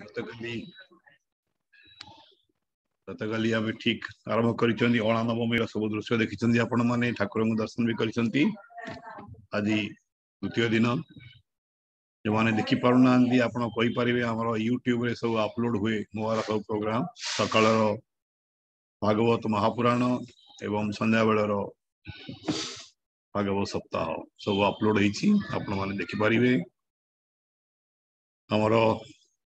ଗତକାଲି ଗତକାଲି ଆମେ ଠିକ ଆରମ୍ଭ କରିଛନ୍ତି ଅଣାନବମୀର ସବୁ ଦୃଶ୍ୟ ଦେଖିଛନ୍ତି ଆପଣମାନେ ଠାକୁରଙ୍କୁ ଦର୍ଶନ ବି କରିଛନ୍ତି ଆଜି ଦ୍ୱିତୀୟ ଦିନ ଯେଉଁମାନେ ଦେଖିପାରୁନାହାନ୍ତି ଆପଣ କହିପାରିବେ ଆମର ୟୁଟ୍ୟୁବରେ ସବୁ ଅପଲୋଡ଼ ହୁଏ ମୋର ସବୁ ପ୍ରୋଗ୍ରାମ ସକାଳର ଭାଗବତ ମହାପୁରାଣ ଏବଂ ସନ୍ଧ୍ୟାବେଳର ଭାଗବତ ସପ୍ତାହ ସବୁ ଅପଲୋଡ଼ ହେଇଛି ଆପଣମାନେ ଦେଖିପାରିବେ ଆମର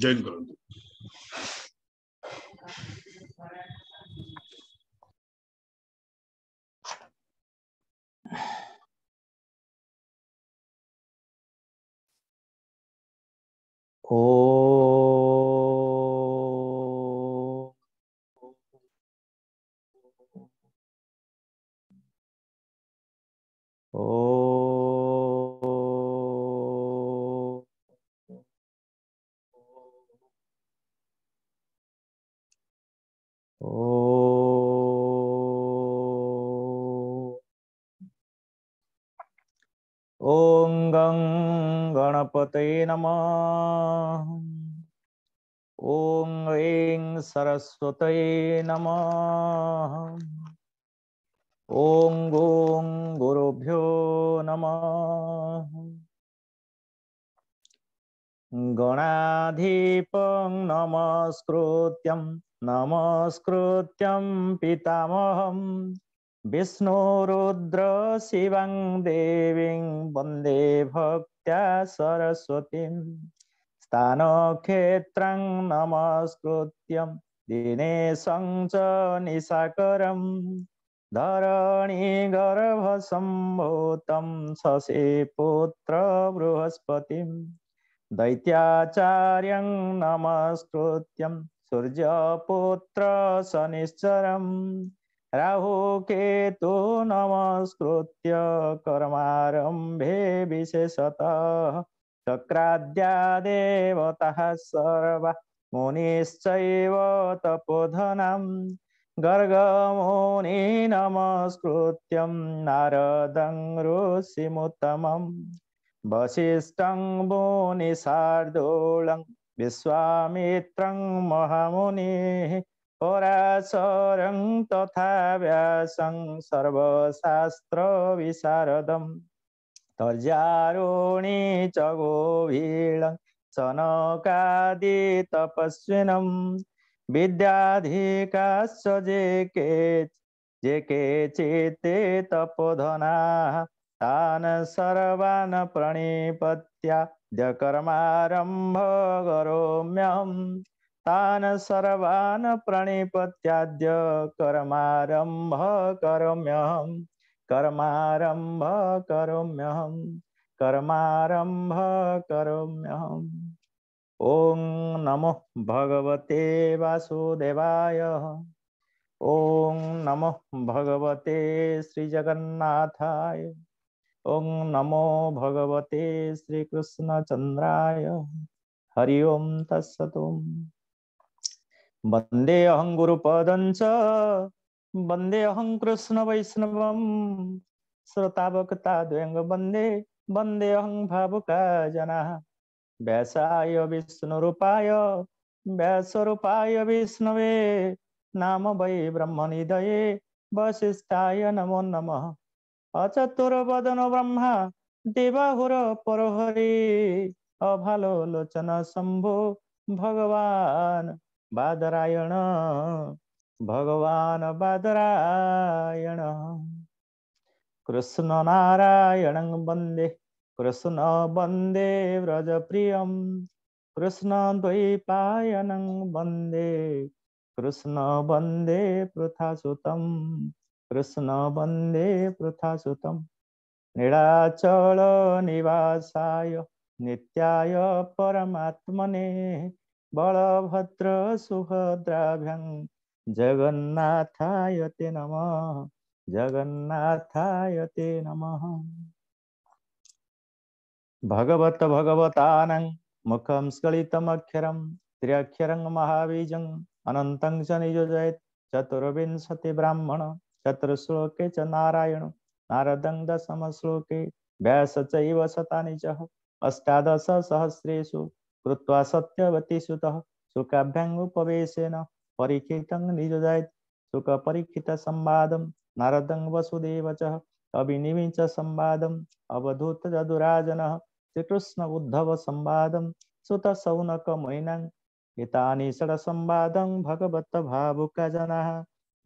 जॉइन कर ओ ओ भगवते नमः ॐ ऐं सरस्वतये नमः ॐ गों गुरुभ्यो नमः गणाधिपं नमस्कृत्यं नमस्कृत्यं पितामहं विष्णुरुद्रशिवं देवीं वन्दे भक् नित्या सरस्वतीं स्थानक्षेत्रं नमस्कृत्यं दिने च निसाकरं धरणी गर्भसम्भूतं शशे पुत्र बृहस्पतिं दैत्याचार्यं नमस्कृत्यं सूर्यपुत्र शनिश्चरम् राहु केतु नमस्कृत्य कर्मारम्भे विशेषतः चक्राद्या देवतः सर्वा मुनिश्चैव तपोधनम् गर्गमुनि नमस्कृत्यं नारदं ऋषिमुत्तमम् वसिष्ठं मुनिशार्दूलं विश्वामित्रं महामुनिः परासरं तथा व्यासं सर्वशास्त्र विशारदं तर्जारोणी च गोभीलं सनकादि तपस्विनं विद्याधिकाश्च जे के जे के तपोधनाः तान् सर्वान् प्रणिपत्याद्य कर्मारम्भ करोम्यहम् तान् सर्वान् प्रणिपत्याद्य कर्मारम्भ करोम्यहं कर्मारम्भ करोम्यहं कर्मारम्भ करोम्यहम् ॐ नमो भगवते वासुदेवाय ॐ नमो भगवते श्रीजगन्नाथाय ॐ नमो भगवते श्रीकृष्णचन्द्राय हरि ओं तत्सतुम् वन्दे अहं पदञ्च वन्दे अहं कृष्ण कृष्णवैष्णवं श्रोतावकताद्वयं वन्दे वन्दे अहं भावुका जनाः व्यासाय विष्णुरूपाय व्यासरूपाय विष्णवे नाम वै ब्रह्मनिदये वसिष्ठाय नमो नमः अचतुर्वदन ब्रह्मा देवाहुर परोहरि अभालो लोचन शम्भो भगवान् बादरायण भगवान बादरायण कृष्ण नारायण वन्दे कृष्ण वन्दे व्रजप्रियं कृष्णद्वैपायनं वन्दे कृष्ण वन्दे पृथासुतं कृष्ण वन्दे पृथासुतं निवासाय नित्याय परमात्मने बलभद्र सुभद्राभ्यं जगन्नाथाय ते नमः जगन्नाथाय ते नमः भगवत भगवतानं मुखं स्खलितमक्षरं त्र्यक्षरं महाबीजम् अनन्तं च नियोजयेत् चतुर्विंशति ब्राह्मण चतुर्श्लोके च नारायण नारदं दशमश्लोके व्यास चैव शतानि च अष्टादश कृत्वा सत्यवती सुत सुखाभ्यंगुपवेशन परीक्षित निजदायत सुख परीक्षित संवाद नारदं वसुदेव च अभिनिविच संवादम अवधूत दुराजन श्रीकृष्ण उद्धव संवाद सुत सौनक मैनं षड संवादं भगवत भावुक जनाः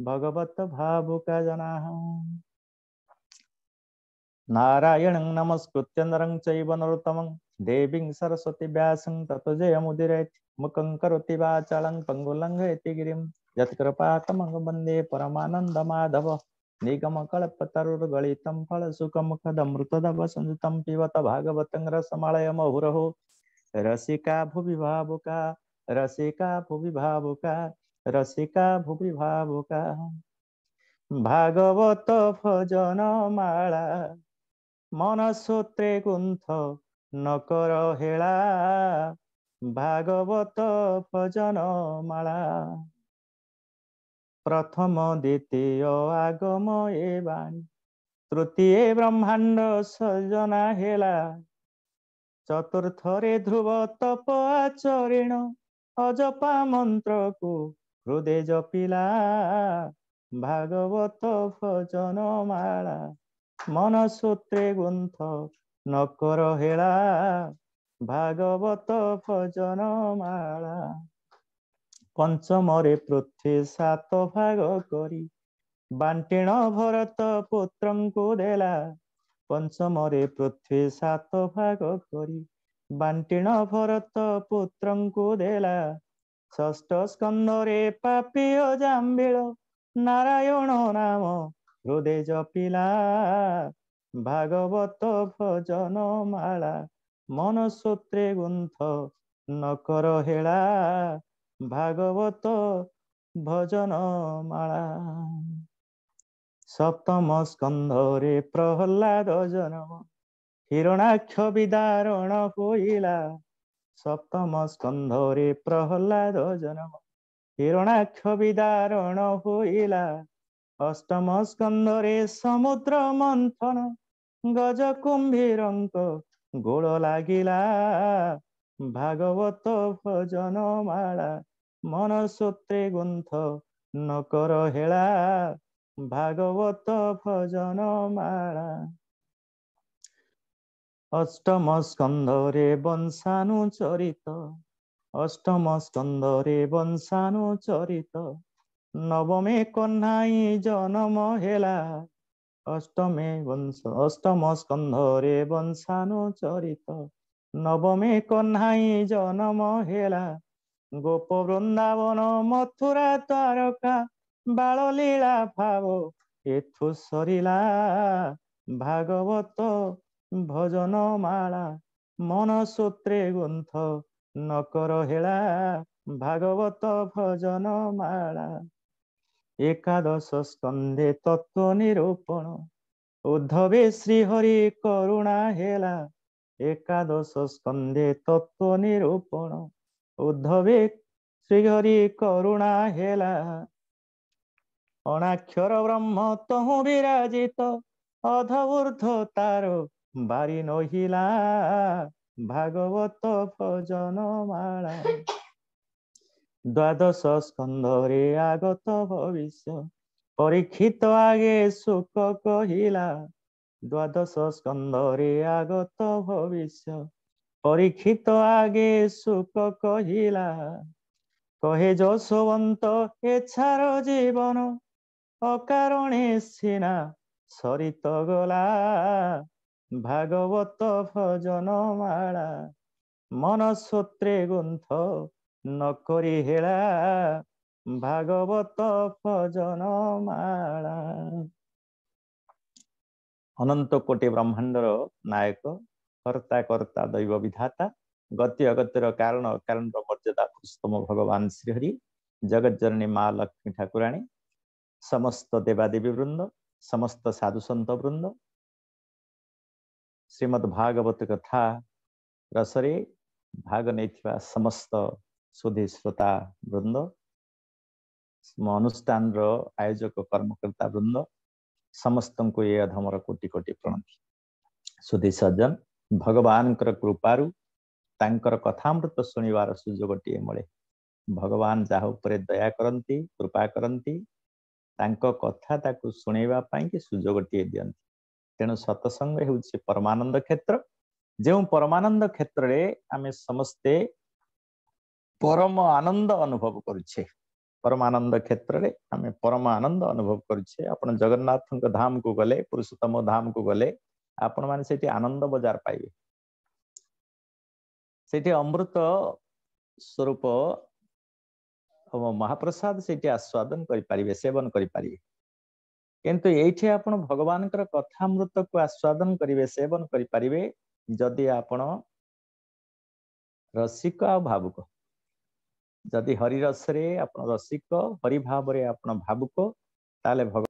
भगवत भावुक जनाः नारायणं नमस्कृत्य नरं चैव देवी देवीं सरस्वतीभ्यासं ततो जयमुदिरेत् मुखं करोति वाचालं पङ्गुलङ्घयति गिरिं यत्कृपातमङ्गवन्दे परमानन्दमाधव निगमकल्पतरुर्गलितं फलसुखमुखदमृतदव संयुतं पिबत भागवतं रसमलयमहुरहो रसिका भुवि भावुका रसिका भुवि भावुका रसिका भुवि भावुका भागवत भजन माला मन सूत्रे गुंथ ନକର ହେଳା ଭାଗବତ ଭଜନ ମାଳା ପ୍ରଥମ ଦ୍ୱିତୀୟ ଆଗମ ଏ ବାଣୀ ତୃତୀୟ ବ୍ରହ୍ମାଣ୍ଡ ସଜନା ହେଲା ଚତୁର୍ଥରେ ଧ୍ରୁବ ତପ ଆଚରଣ ଅଜପା ମନ୍ତ୍ରକୁ ହୃଦେ ଜପିଲା ଭାଗବତ ଭଜନ ମାଳା ମନ ସୂତ୍ରେ ଗୁନ୍ଥ ନକର ହେଳା ଭାଗବତ ଭଜନ ମାଳା ପଞ୍ଚମରେ ପୃଥ୍ୱୀ ସାତ ଭାଗ କରି ବାଣ୍ଟିଣ ଭରତ ପୁତ୍ରଙ୍କୁ ଦେଲା ପଞ୍ଚମରେ ପୃଥ୍ୱୀ ସାତ ଭାଗ କରି ବାଣ୍ଟିଣ ଭରତ ପୁତ୍ରଙ୍କୁ ଦେଲା ଷଷ୍ଠ ସ୍କନ୍ଦରେ ପାପିଓ ଜାମ୍ବିଳ ନାରାୟଣ ନାମ ହୃଦେ ଜପିଲା ଭାଗବତ ଭଜନ ମାଳା ମନ ସୂତ୍ରେ ଗୁନ୍ଥ ନକର ହେଳା ଭାଗବତ ଭଜନ ମାଳା ସପ୍ତମ ସ୍କନ୍ଧରେ ପ୍ରହଲ୍ଲାଦ ଜନମ ହିରଣାକ୍ଷ ବିଦାରଣ ହୋଇଲା ସପ୍ତମ ସ୍କନ୍ଧରେ ପ୍ରହଲ୍ଲାଦ ଜନମ ହିରଣାକ୍ଷ ବିଦାରଣ ହୋଇଲା ଅଷ୍ଟମ ସ୍କନ୍ଧରେ ସମୁଦ୍ର ମନ୍ଥନ ଗଜ କୁମ୍ଭୀରଙ୍କ ଗୋଳ ଲାଗିଲା ଭାଗବତ ଭଜନ ମାଳା ମନ ସୂତ୍ରେ ଗୁନ୍ଥ ନକର ହେଳା ଭାଗବତ ଭଜନ ମାଳା ଅଷ୍ଟମ ସ୍କନ୍ଧରେ ବଂଶାନୁଚରିତ ଅଷ୍ଟମ ସ୍କନ୍ଧରେ ବଂଶାନୁଚରିତ ନବମୀ କହ୍ନାଇ ଜନମ ହେଲା ଅଷ୍ଟମୀ ବଂଶ ଅଷ୍ଟମ ସ୍କନ୍ଧରେ ବଂଶାନୁ ଚରିତ ନବମୀ କହ୍ନାଇ ଜନମ ହେଲା ଗୋପ ବୃନ୍ଦାବନ ମଥୁରା ତ୍ୱାରକା ଲୀଳା ଭାବ ଏଥୁ ସରିଲା ଭାଗବତ ଭଜନ ମାଳା ମନ ସୂତ୍ରେ ଗନ୍ଥ ନକର ହେଲା ଭାଗବତ ଭଜନ ମାଳା একাদশ স্কন্ধে তত্ত্ব নিরূপণ উদ্ধবে শ্রীহরি করুণা হেলা একাদশ স্কন্ধে তত্ত্ব নিরূপণ উদ্ধবে শ্রীহরি করুণা হেলা অনাক্ষর ব্রহ্ম তহু বিরাজিত অধবূর্ধ তার বাড়ি নহিলা ভাগবত ভজন মালা দ্বাদশ স্কন্ধরে আগত ভবিষ্য পরীক্ষিত আগে সুখ কহিলা দ্বাদশ স্কন্ধরে আগত ভবিষ্য পরীক্ষিত আগে সুখ কহিলা কহে যশবন্ত এছার জীবন অকারণে সিনা সরিত গলা ভাগবত ভজন মালা মনসূত্রে গ্রন্থ নকৰি হেলা ভাগৱত ভজন মালা অনন্ত কোটি ব্ৰহ্মাণ্ডৰ নায়ক কৰ্তা কৰ্তা দৈৱ বিধাতা গতি অগতিৰ কাৰণ কাৰণৰ মৰ্যাদা পুষ্টম ভগৱান শ্ৰীহৰি জগত জননী মা লক্ষ্মী ঠাকুৰাণী সমস্ত দেৱাদেৱী বৃন্দ সমস্ত সাধুসন্ত বৃন্দ শ্ৰীমদ ভাগৱত কথা ৰসৰে ভাগ নেই সমস্ত सुधि श्रोता वृन्द म अनुष्ठान र आयोजक कर्मकर्ता बृन्द समस्तुम र को प्रण सुन भगवानको कृपु त कथा मृत्यु शुणवार सुझो टिए मले भगवान जहाँ उपरे दया कृपा कति कथा त सुझो टिए दि तरमान्द क्षेत्र जो परमान्द क्षेत्रले आम समस्ते ପରମ ଆନନ୍ଦ ଅନୁଭବ କରୁଛେ ପରମ ଆନନ୍ଦ କ୍ଷେତ୍ରରେ ଆମେ ପରମ ଆନନ୍ଦ ଅନୁଭବ କରୁଛେ ଆପଣ ଜଗନ୍ନାଥଙ୍କ ଧାମକୁ ଗଲେ ପୁରୁଷୋତ୍ତମ ଧାମକୁ ଗଲେ ଆପଣମାନେ ସେଠି ଆନନ୍ଦ ବଜାର ପାଇବେ ସେଠି ଅମୃତ ସ୍ୱରୂପ ମହାପ୍ରସାଦ ସେଠି ଆସ୍ୱାଦନ କରିପାରିବେ ସେବନ କରିପାରିବେ କିନ୍ତୁ ଏଇଠି ଆପଣ ଭଗବାନଙ୍କର କଥାମୃତକୁ ଆସ୍ୱାଦନ କରିବେ ସେବନ କରିପାରିବେ ଯଦି ଆପଣ ରସିକ ଆଉ ଭାବୁକ ଯଦି ହରି ରସରେ ଆପଣ ରସିକ ହରି ଭାବରେ ଆପଣ ଭାବୁକ ତାହେଲେ ଭଗ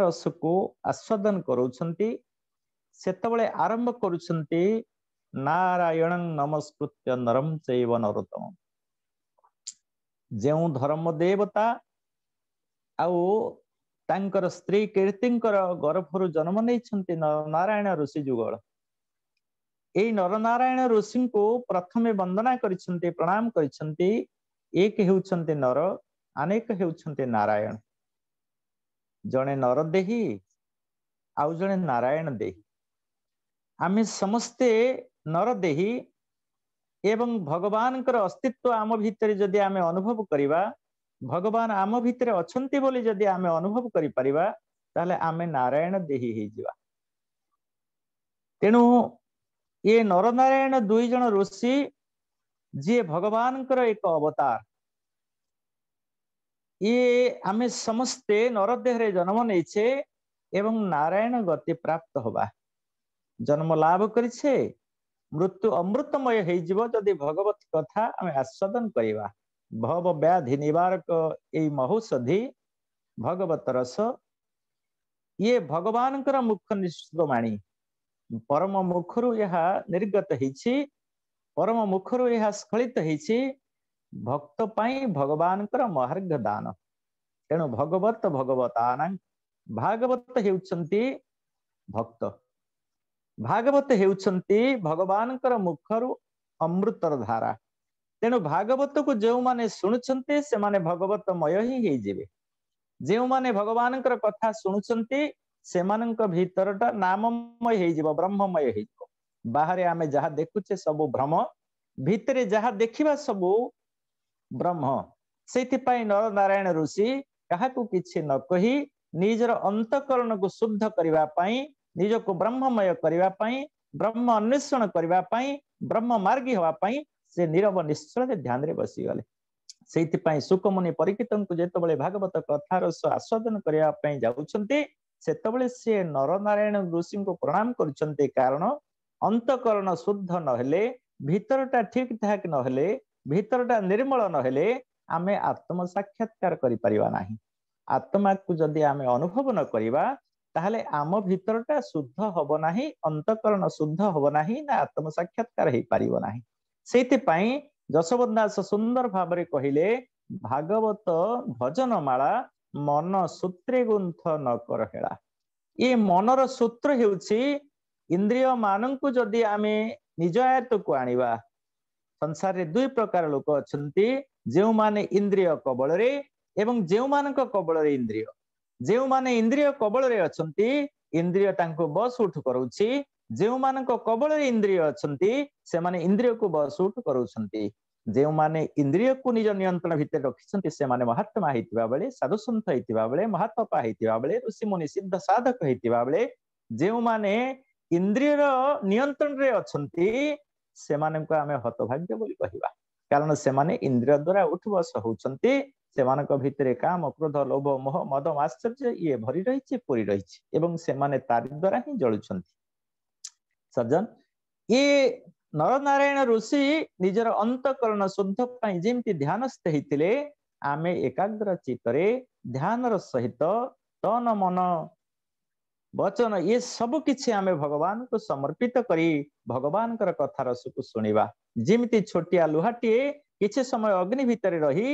ରସକୁ ଆସ୍ୱାଦନ କରଉଛନ୍ତି ସେତେବେଳେ ଆରମ୍ଭ କରୁଛନ୍ତି ନାରାୟଣ ନମସ୍କୃତ୍ୟ ନରମ ଚୈବ ନରୋତ୍ତମ ଯେଉଁ ଧର୍ମ ଦେବତା ଆଉ ତାଙ୍କର ସ୍ତ୍ରୀ କୀର୍ତ୍ତିଙ୍କର ଗର୍ଭରୁ ଜନ୍ମ ନେଇଛନ୍ତି ନରନାରାୟଣ ଋଷି ଯୁଗଳ ଏଇ ନରନାରାୟଣ ଋଷିଙ୍କୁ ପ୍ରଥମେ ବନ୍ଦନା କରିଛନ୍ତି ପ୍ରଣାମ କରିଛନ୍ତି ଏକ ହେଉଛନ୍ତି ନର ଅନେକ ହେଉଛନ୍ତି ନାରାୟଣ ଜଣେ ନର ଦେହୀ ଆଉ ଜଣେ ନାରାୟଣ ଦେହୀ ଆମେ ସମସ୍ତେ ନର ଦେହୀ ଏବଂ ଭଗବାନଙ୍କର ଅସ୍ତିତ୍ୱ ଆମ ଭିତରେ ଯଦି ଆମେ ଅନୁଭବ କରିବା ଭଗବାନ ଆମ ଭିତରେ ଅଛନ୍ତି ବୋଲି ଯଦି ଆମେ ଅନୁଭବ କରିପାରିବା ତାହେଲେ ଆମେ ନାରାୟଣ ଦେହୀ ହେଇଯିବା ତେଣୁ ଇଏ ନରନାରାୟଣ ଦୁଇ ଜଣ ଋଷି ଯିଏ ଭଗବାନଙ୍କର ଏକ ଅବତାର ଇଏ ଆମେ ସମସ୍ତେ ନରଦେହରେ ଜନ୍ମ ନେଇଛେ ଏବଂ ନାରାୟଣ ଗତି ପ୍ରାପ୍ତ ହବା ଜନ୍ମ ଲାଭ କରିଛେ ମୃତ୍ୟୁ ଅମୃତମୟ ହେଇଯିବ ଯଦି ଭଗବତ କଥା ଆମେ ଆସ୍ୱାଦନ କରିବା भव व्याधि ನಿವಾರಕ ಈ ಮಹೌಷಧಿ ಭಗವತ ರಸ ये भगवानकर मुख निश्चित वाणी परम मुखर यह निर्गत होम परम मुखर यह स्खलित होती भक्त भगवानकर महार्घ दान तेणु भगवत भगवतान भागवत हेउछन्ति भक्त भागवत हेउछन्ति भगवान मुखर अमृतर धारा तेणु भागवत को जो मैंने शुणुंट से भगवत मय हिंजे जो मैंने भगवान कथा शुणुंट से भीतर टा नाममय ब्रह्ममय बाहर आम जहा देखुचे सब भ्रम भितर जहा देखा सब ब्रह्म से नर नारायण ऋषि क्या कि न कह निजर अंतकरण को शुद्ध करने निजक ब्रह्ममय करने ब्रह्म अन्वेषण करने ब्रह्म मार्गी हवाई ସେ ନିରବ ନିଶ୍ଚଳରେ ଧ୍ୟାନରେ ବସିଗଲେ ସେଇଥିପାଇଁ ସୁକମୁନି ପରୀକ୍ଷିତଙ୍କୁ ଯେତେବେଳେ ଭାଗବତ କଥାର ଆସ୍ୱାଦନ କରିବା ପାଇଁ ଯାଉଛନ୍ତି ସେତେବେଳେ ସେ ନରନାରାୟଣ ଋଷିଙ୍କୁ ପ୍ରଣାମ କରୁଛନ୍ତି କାରଣ ଅନ୍ତକରଣ ଶୁଦ୍ଧ ନହେଲେ ଭିତରଟା ଠିକ ଠାକ ନହେଲେ ଭିତରଟା ନିର୍ମଳ ନହେଲେ ଆମେ ଆତ୍ମ ସାକ୍ଷାତକାର କରିପାରିବା ନାହିଁ ଆତ୍ମାକୁ ଯଦି ଆମେ ଅନୁଭବ ନ କରିବା ତାହେଲେ ଆମ ଭିତରଟା ଶୁଦ୍ଧ ହବ ନାହିଁ ଅନ୍ତଃକରଣ ଶୁଦ୍ଧ ହବ ନାହିଁ ନା ଆତ୍ମ ସାକ୍ଷାତକାର ହେଇପାରିବ ନାହିଁ ସେଇଥିପାଇଁ ଯଶବନ୍ଧ ଦାସ ସୁନ୍ଦର ଭାବରେ କହିଲେ ଭାଗବତ ଭଜନ ମାଳା ମନ ସୂତ୍ରେ ଗୁନ୍ଥ ନ କର ହେଲା ଏ ମନର ସୂତ୍ର ହେଉଛି ଇନ୍ଦ୍ରିୟ ମାନଙ୍କୁ ଯଦି ଆମେ ନିଜ ଆୟତକୁ ଆଣିବା ସଂସାରରେ ଦୁଇ ପ୍ରକାର ଲୋକ ଅଛନ୍ତି ଯେଉଁମାନେ ଇନ୍ଦ୍ରିୟ କବଳରେ ଏବଂ ଯେଉଁମାନଙ୍କ କବଳରେ ଇନ୍ଦ୍ରିୟ ଯେଉଁମାନେ ଇନ୍ଦ୍ରିୟ କବଳରେ ଅଛନ୍ତି ଇନ୍ଦ୍ରିୟ ତାଙ୍କୁ ବସ୍ ଉଠୁ କରୁଛି जेउनको कवल इन्द्रिय अन्ति इन्द्रियको बस उठ गरौँ जे म इन्द्रिय कुरा नियन्त्रण भित्र महात्माइ साधुसन्त महात्मपा है ठाउँ बेला ऋषिमुनिसिद्ध साधक है थाले जे म इन्द्रिय र नियन्त्रण अन्तिको आम हतभाग्य कारण इन्द्रिय द्वारा उठ बस हौँ भित्र काम क्रोध लोभ मोह मदमा आश्चर्य इ भरिरहरी रहिले तारिद्वारा हिँड ज ସର୍ଜନ ଇ ନରନାରାୟଣ ଋଷି ନିଜର ଅନ୍ତଃକରଣ ଶୁଦ୍ଧ ପାଇଁ ଯେମିତି ଧ୍ୟାନସ୍ଥ ହେଇଥିଲେ ଆମେ ଏକାଗ୍ର ଚିତରେ ଧ୍ୟାନର ସହିତ ତନ ମନ ବଚନ ଇଏ ସବୁ କିଛି ଆମେ ଭଗବାନଙ୍କୁ ସମର୍ପିତ କରି ଭଗବାନଙ୍କର କଥା ରସକୁ ଶୁଣିବା ଯେମିତି ଛୋଟିଆ ଲୁହାଟିଏ କିଛି ସମୟ ଅଗ୍ନି ଭିତରେ ରହି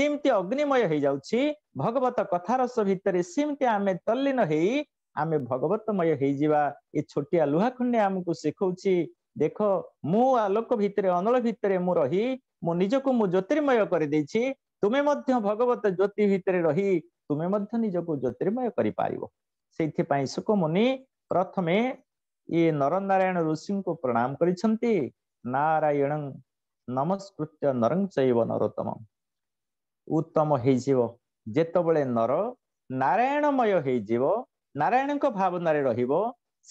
ଯେମିତି ଅଗ୍ନିମୟ ହେଇଯାଉଛି ଭଗବତ କଥାରସ ଭିତରେ ସେମିତି ଆମେ ତଲ୍ଲୀନ ହେଇ ଆମେ ଭଗବତମୟ ହେଇଯିବା ଏ ଛୋଟିଆ ଲୁହା ଖଣ୍ଡେ ଆମକୁ ଶିଖଉଛି ଦେଖ ମୁଁ ଆଲୋକ ଭିତରେ ଅନଳ ଭିତରେ ମୁଁ ରହି ମୁଁ ନିଜକୁ ମୁଁ ଜ୍ୟୋତିର୍ମୟ କରିଦେଇଛି ତୁମେ ମଧ୍ୟ ଭଗବତ ଜ୍ୟୋତି ଭିତରେ ରହି ତୁମେ ମଧ୍ୟ ନିଜକୁ ଜ୍ୟୋତିର୍ମୟ କରିପାରିବ ସେଇଥିପାଇଁ ଶୁକମୁନି ପ୍ରଥମେ ଇଏ ନରନାରାୟଣ ଋଷିଙ୍କୁ ପ୍ରଣାମ କରିଛନ୍ତି ନାରାୟଣ ନମସ୍କୃତ୍ୟ ନରଂ ଚୈବ ନରୋତ୍ତମ ଉତ୍ତମ ହେଇଯିବ ଯେତେବେଳେ ନର ନାରାୟଣମୟ ହେଇଯିବ ନାରାୟଣଙ୍କ ଭାବନାରେ ରହିବ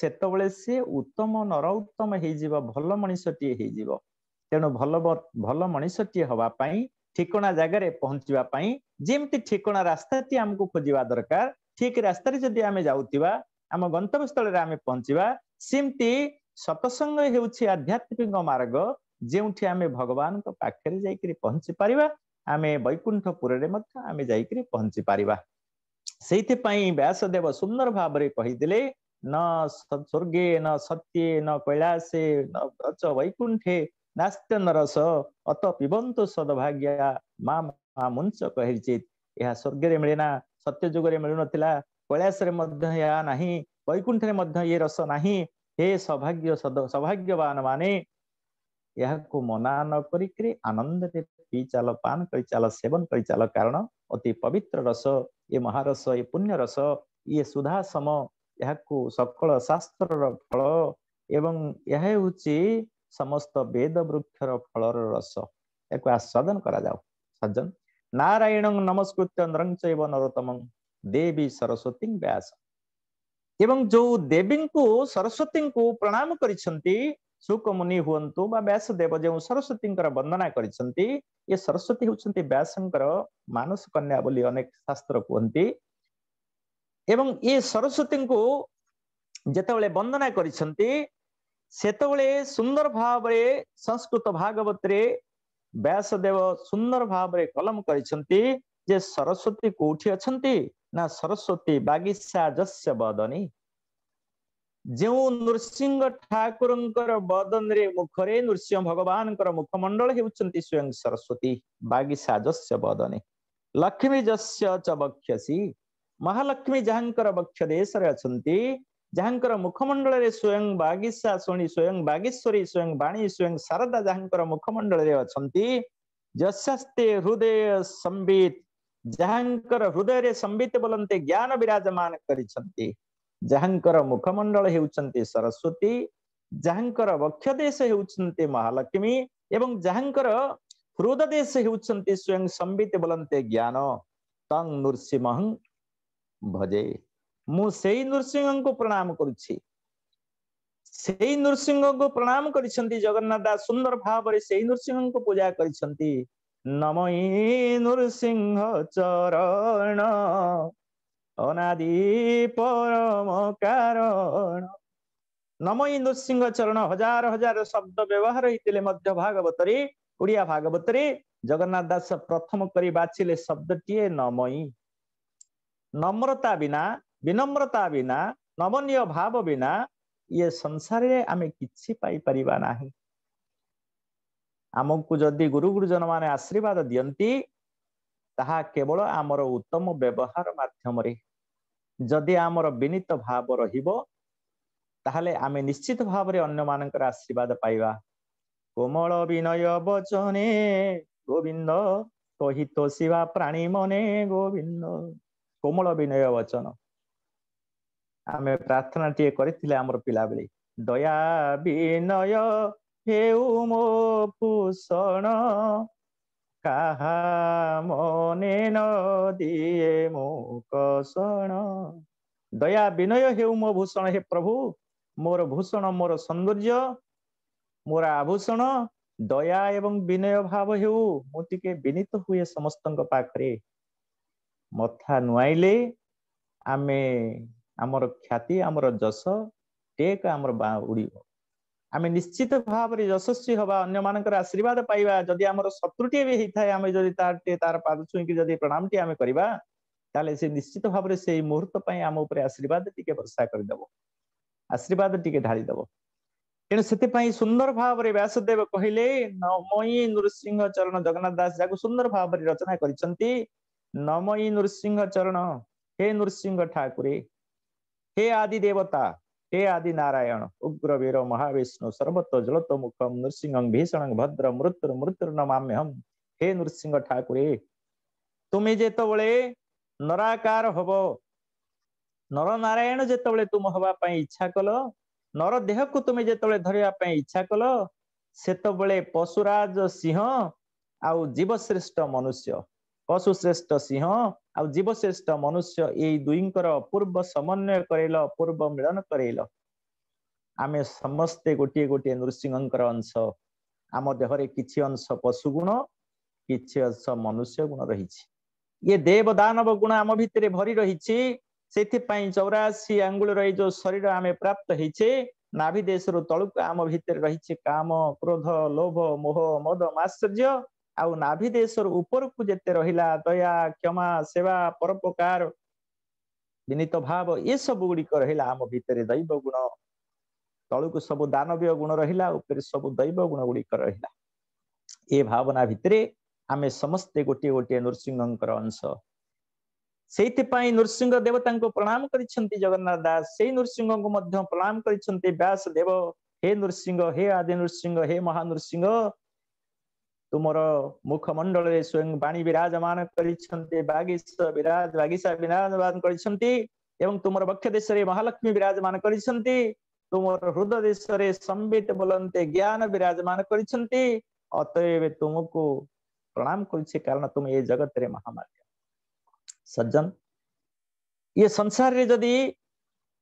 ସେତେବେଳେ ସେ ଉତ୍ତମ ନରଉତ୍ତମ ହେଇଯିବ ଭଲ ମଣିଷଟିଏ ହେଇଯିବ ତେଣୁ ଭଲ ଭଲ ମଣିଷଟିଏ ହବା ପାଇଁ ଠିକଣା ଜାଗାରେ ପହଞ୍ଚିବା ପାଇଁ ଯେମିତି ଠିକଣା ରାସ୍ତାଟି ଆମକୁ ଖୋଜିବା ଦରକାର ଠିକ ରାସ୍ତାରେ ଯଦି ଆମେ ଯାଉଥିବା ଆମ ଗନ୍ତବ୍ୟ ସ୍ଥଳରେ ଆମେ ପହଞ୍ଚିବା ସେମିତି ସତସଙ୍ଗ ହେଉଛି ଆଧ୍ୟାତ୍ମିକ ମାର୍ଗ ଯେଉଁଠି ଆମେ ଭଗବାନଙ୍କ ପାଖରେ ଯାଇକିରି ପହଞ୍ଚି ପାରିବା ଆମେ ବୈକୁଣ୍ଠପୁରରେ ମଧ୍ୟ ଆମେ ଯାଇକିରି ପହଞ୍ଚି ପାରିବା ସେଇଥିପାଇଁ ବ୍ୟାସଦେବ ସୁନ୍ଦର ଭାବରେ କହିଥିଲେ ନା ସ୍ୱର୍ଗେ ନା ସତ୍ୟେ ନ କୈଳାସେ ନଚ ବୈକୁଣ୍ଠେ ନାସ୍ତ୍ୟ ନରସ ଅତ ପିବନ୍ତୁ ସଦଭାଗ୍ୟା ମା ମା ମୁଞ୍ଚ କହିଛି ଏହା ସ୍ୱର୍ଗରେ ମିଳେନା ସତ୍ୟ ଯୁଗରେ ମିଳୁନଥିଲା କୈଳାସରେ ମଧ୍ୟ ଏହା ନାହିଁ ବୈକୁଣ୍ଠରେ ମଧ୍ୟ ଏ ରସ ନାହିଁ ହେ ସୌଭାଗ୍ୟ ସଦ ସୌଭାଗ୍ୟବାନ ମାନେ ଏହାକୁ ମନା ନ କରିକିରି ଆନନ୍ଦରେ ପିଇ ଚାଲ ପାନ କରିଚାଲ ସେବନ କରିଚାଲ କାରଣ ଅତି ପବିତ୍ର ରସ ଏ ମହାରସ ଏ ପୁଣ୍ୟ ରସ ଇଏ ସୁଧା ସମ ଏହାକୁ ସକଳ ଶାସ୍ତ୍ରର ଫଳ ଏବଂ ଏହା ହେଉଛି ସମସ୍ତ ବେଦ ବୃକ୍ଷର ଫଳର ରସ ଏହାକୁ ଆସ୍ୱାଦନ କରାଯାଉ ସଜ୍ଜନ ନାରାୟଣ ନମସ୍କୃତ୍ୟ ନରଞ୍ଚୈବ ନରୋତ୍ତମ ଦେବୀ ସରସ୍ୱତୀ ବ୍ୟାସ ଏବଂ ଯୋଉ ଦେବୀଙ୍କୁ ସରସ୍ୱତୀଙ୍କୁ ପ୍ରଣାମ କରିଛନ୍ତି सुकमुनि व्यासदेव जो सरस्वती वन्दना व्यासंकर हौ कन्या बोली अनेक शास्त्र कति सरस्वती जेबे वन्दना गरिन्दर भावे संस्कृत भागवते ब्यासदेव सुन्दर भावे कलम जे सरस्वती ना सरस्वती बागिसाज्य बदनी स्वयं सरस्वती बागिसा लक्ष्मी जस महालक्ष्मी जहाँको अन्तिमण्ड बागिसा शुनि स्वयं बागेश्वरी स्वयं बाणी स्वयं शारदा जहाँ मुखमण्डल हृदय सम्बित जहाँको हृदय संबित बोलन्त ज्ञान विराजमान गरि ଯାହାଙ୍କର ମୁଖମଣ୍ଡଳ ହେଉଛନ୍ତି ସରସ୍ୱତୀ ଯାହାଙ୍କର ବକ୍ଷ ଦେଶ ହେଉଛନ୍ତି ମହାଲକ୍ଷ୍ମୀ ଏବଂ ଯାହାଙ୍କର ହୃଦ ଦେଶ ହେଉଛନ୍ତି ସ୍ୱୟଂ ସମ୍ବିତ ବୋଲନ୍ତେ ଜ୍ଞାନ ତଂ ନୃସିଂହ ଭଜେ ମୁଁ ସେଇ ନୃସିଂହଙ୍କୁ ପ୍ରଣାମ କରୁଛି ସେଇ ନୃସିଂହଙ୍କୁ ପ୍ରଣାମ କରିଛନ୍ତି ଜଗନ୍ନାଥ ଦାସ ସୁନ୍ଦର ଭାବରେ ସେଇ ନୃସିଂହଙ୍କୁ ପୂଜା କରିଛନ୍ତି ନମଇ ନୃସିଂହ ଚରଣ ଅନାଦି ପରମ କାରଣ ନମ ଇନ୍ଦୁସିଂହ ଚରଣ ହଜାର ହଜାର ଶବ୍ଦ ବ୍ୟବହାର ହେଇଥିଲେ ମଧ୍ୟ ଭାଗବତରେ ଓଡିଆ ଭାଗବତରେ ଜଗନ୍ନାଥ ଦାସ ପ୍ରଥମ କରି ବାଛିଲେ ଶବ୍ଦଟିଏ ନମଇ ନମ୍ରତା ବିନା ବିନମ୍ରତା ବିନା ନମନୀୟ ଭାବ ବିନା ଇଏ ସଂସାରରେ ଆମେ କିଛି ପାଇପାରିବା ନାହିଁ ଆମକୁ ଯଦି ଗୁରୁ ଗୁରୁଜନ ମାନେ ଆଶୀର୍ବାଦ ଦିଅନ୍ତି ତାହା କେବଳ ଆମର ଉତ୍ତମ ବ୍ୟବହାର ମାଧ୍ୟମରେ ଯଦି ଆମର ବିନୀତ ଭାବ ରହିବ ତାହେଲେ ଆମେ ନିଶ୍ଚିତ ଭାବରେ ଅନ୍ୟମାନଙ୍କର ଆଶୀର୍ବାଦ ପାଇବା କୋମଳ ବିନୟ ବଚନେ ଗୋବିନ୍ଦ କହି ତୋଷିବା ପ୍ରାଣୀ ମନେ ଗୋବିନ୍ଦ କୋମଳ ବିନୟ ବଚନ ଆମେ ପ୍ରାର୍ଥନାଟିଏ କରିଥିଲେ ଆମର ପିଲାବେଳେ ଦୟା ବିନୟ ହେଉ ମୋ ଭୂଷଣ ମନେ ନ ଦିଏ ମୋ କଷଣ ଦୟା ବିନୟ ହେଉ ମୋ ଭୂଷଣ ହେ ପ୍ରଭୁ ମୋର ଭୂଷଣ ମୋର ସୌନ୍ଦର୍ଯ୍ୟ ମୋର ଆଭୂଷଣ ଦୟା ଏବଂ ବିନୟ ଭାବ ହେଉ ମୁଁ ଟିକେ ବିନୀତ ହୁଏ ସମସ୍ତଙ୍କ ପାଖରେ ମଥା ନୁଆଇଲେ ଆମେ ଆମର ଖ୍ୟାତି ଆମର ଯଶ ଟେକ ଆମର ବା ଉଡିବ ଆମେ ନିଶ୍ଚିତ ଭାବରେ ଯଶସ୍ୱୀ ହବା ଅନ୍ୟମାନଙ୍କର ଆଶୀର୍ବାଦ ପାଇବା ଯଦି ଆମର ଶତ୍ରୁଟିଏ ବି ହେଇଥାଏ ଆମେ ଯଦି ତାରଟିଏ ତାର ପାଦ ଛୁଇଁକି ଯଦି ପ୍ରଣାମଟିଏ ଆମେ କରିବା ତାହେଲେ ସେ ନିଶ୍ଚିତ ଭାବରେ ସେଇ ମୁହୂର୍ତ୍ତ ପାଇଁ ଆମ ଉପରେ ଆଶୀର୍ବାଦ ଟିକେ ବର୍ଷା କରିଦେବ ଆଶୀର୍ବାଦ ଟିକେ ଢାଳିଦେବ ତେଣୁ ସେଥିପାଇଁ ସୁନ୍ଦର ଭାବରେ ବ୍ୟାସଦେବ କହିଲେ ନମୟୀ ନୃସିଂହ ଚରଣ ଜଗନ୍ନାଥ ଦାସ ଯାହାକୁ ସୁନ୍ଦର ଭାବରେ ରଚନା କରିଛନ୍ତି ନମୟୀ ନୃସିଂହ ଚରଣ ହେ ନୃସିଂହ ଠାକୁରେ ହେ ଆଦି ଦେବତା ହେ ଆଦି ନାରାୟଣ ଉଗ୍ର ବୀର ମହାବିଷ୍ଣୁ ସର୍ବତ ଜଳତ ମୁଖମ ନୃସିଂହ ଭୀଷଣ ଭଦ୍ର ମୃତ୍ୟୁ ମୃତ୍ୟୁ ନମାମ୍ୟହମ ହେ ନୃସିଂହ ଠାକୁରେ ତୁମେ ଯେତେବେଳେ ନରାକାର ହବ ନର ନାରାୟଣ ଯେତେବେଳେ ତୁମ ହବା ପାଇଁ ଇଚ୍ଛା କଲ ନର ଦେହକୁ ତୁମେ ଯେତେବେଳେ ଧରିବା ପାଇଁ ଇଚ୍ଛା କଲ ସେତେବେଳେ ପଶୁରାଜ ସିଂହ ଆଉ ଜୀବଶ୍ରେଷ୍ଠ ମନୁଷ୍ୟ ପଶୁ ଶ୍ରେଷ୍ଠ ସିଂହ ଆଉ ଜୀବଶ୍ରେଷ୍ଠ ମନୁଷ୍ୟ ଏଇ ଦୁଇଙ୍କର ପୂର୍ବ ସମନ୍ୱୟ କରେଇଲ ପୂର୍ବ ମିଳନ କରେଇଲ ଆମେ ସମସ୍ତେ ଗୋଟିଏ ଗୋଟିଏ ନୃସିଂହଙ୍କର ଅଂଶ ଆମ ଦେହରେ କିଛି ଅଂଶ ପଶୁ ଗୁଣ କିଛି ଅଂଶ ମନୁଷ୍ୟ ଗୁଣ ରହିଛି ଇଏ ଦେବ ଦାନବ ଗୁଣ ଆମ ଭିତରେ ଭରି ରହିଛି ସେଥିପାଇଁ ଚଉରାଅଶୀ ଆଙ୍ଗୁଳର ଏଇ ଯୋଉ ଶରୀର ଆମେ ପ୍ରାପ୍ତ ହେଇଛେ ନାଭି ଦେଶରୁ ତଳକୁ ଆମ ଭିତରେ ରହିଛି କାମ କ୍ରୋଧ ଲୋଭ ମୋହ ମଦ ମାଶ୍ଚର୍ଯ୍ୟ ଆଉ ନାଭି ଦେଶରୁ ଉପରକୁ ଯେତେ ରହିଲା ଦୟା କ୍ଷମା ସେବା ପରୋପକାର ବିନୀତ ଭାବ ଏସବୁ ଗୁଡିକ ରହିଲା ଆମ ଭିତରେ ଦୈବ ଗୁଣ ତଳକୁ ସବୁ ଦାନବୀୟ ଗୁଣ ରହିଲା ଉପରେ ସବୁ ଦୈବ ଗୁଣ ଗୁଡିକ ରହିଲା ଏ ଭାବନା ଭିତରେ ଆମେ ସମସ୍ତେ ଗୋଟିଏ ଗୋଟିଏ ନୃସିଂହଙ୍କର ଅଂଶ ସେଇଥିପାଇଁ ନୃସିଂହ ଦେବତାଙ୍କୁ ପ୍ରଣାମ କରିଛନ୍ତି ଜଗନ୍ନାଥ ଦାସ ସେଇ ନୃସିଂହଙ୍କୁ ମଧ୍ୟ ପ୍ରଣାମ କରିଛନ୍ତି ବ୍ୟାସ ଦେବ ହେ ନୃସିଂହ ହେ ଆଦି ନୃସିଂହ ହେ ମହାନୃସିଂହ ତୁମର ମୁଖମଣ୍ଡଳରେ ସ୍ୱୟଂ ବାଣୀ ବିରାଜମାନ କରିଛନ୍ତି ବାଗିଶ ବିରାଜ ବାଗିଶା ବିରାଜମାନ କରିଛନ୍ତି ଏବଂ ତୁମର ବକ୍ଷ ଦେଶରେ ମହାଲକ୍ଷ୍ମୀ ବିରାଜମାନ କରିଛନ୍ତି ତୁମର ହୃଦୟ ଦେଶରେ ସମ୍ବିତ ବୋଲନ୍ତେ ଜ୍ଞାନ ବିରାଜମାନ କରିଛନ୍ତି ଅତଏବ ତୁମକୁ ପ୍ରଣାମ କରୁଛି କାରଣ ତୁମେ ଏ ଜଗତରେ ମହାମାନ୍ୟ ସଜ୍ଜନ ଇଏ ସଂସାରରେ ଯଦି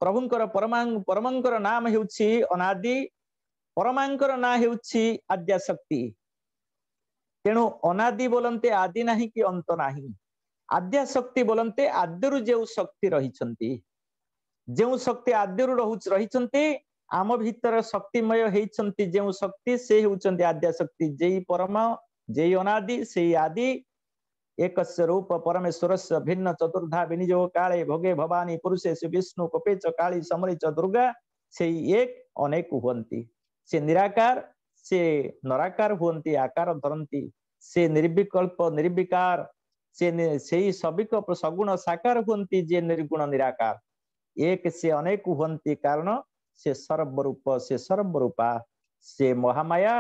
ପ୍ରଭୁଙ୍କର ପରମା ପରମାଙ୍କର ନାମ ହେଉଛି ଅନାଦି ପରମାଙ୍କର ନାଁ ହେଉଛି ଆଦ୍ୟାଶକ୍ତି ତେଣୁ ଅନାଦି ବୋଲନ୍ତେ ଆଦି ନାହିଁ କି ଅନ୍ତ ନାହିଁ ଆଦ୍ୟା ଶକ୍ତି ବୋଲନ୍ତେ ଆଦ୍ୟରୁ ଯେଉଁ ଶକ୍ତି ରହିଛନ୍ତି ଯେଉଁ ଶକ୍ତି ଆଦ୍ୟରୁ ରହିଛନ୍ତି ଆମ ଭିତର ଶକ୍ତିମୟ ହେଇଛନ୍ତି ଯେଉଁ ଶକ୍ତି ସେ ହେଉଛନ୍ତି ଆଦ୍ୟା ଶକ୍ତି ଯେଇ ପରମ ଯେଇ ଅନାଦି ସେଇ ଆଦି ଏକସ୍ୟ ରୂପ ପରମେଶ୍ୱରସ୍ୟ ଭିନ୍ନ ଚତୁର୍ଧା ବିନିଯୋଗ କାଳେ ଭୋଗେ ଭବାନୀ ପୁରୁଷେଷୁ ବିଷ୍ଣୁ କପେଚ କାଳୀ ସମରିଚ ଦୁର୍ଗା ସେଇ ଏକ ଅନେକ ହୁଅନ୍ତି ସେ ନିରାକାର ସେ ନରାକାର ହୁଅନ୍ତି ଆକାର ଧରନ୍ତି ସେ ନିର୍ବିକଳ୍ପ ନିର୍ବିକାର ସେ ସେଇ ସବିକ ସଗୁଣ ସାକାର ହୁଅନ୍ତି ଯିଏ ନିର୍ଗୁଣ ନିରାକାର ଏକ ସେ ଅନେକ ହୁଅନ୍ତି କାରଣ ସେ ସର୍ବରୂପ ସେ ସର୍ବରୂପା ସେ ମହାମାୟା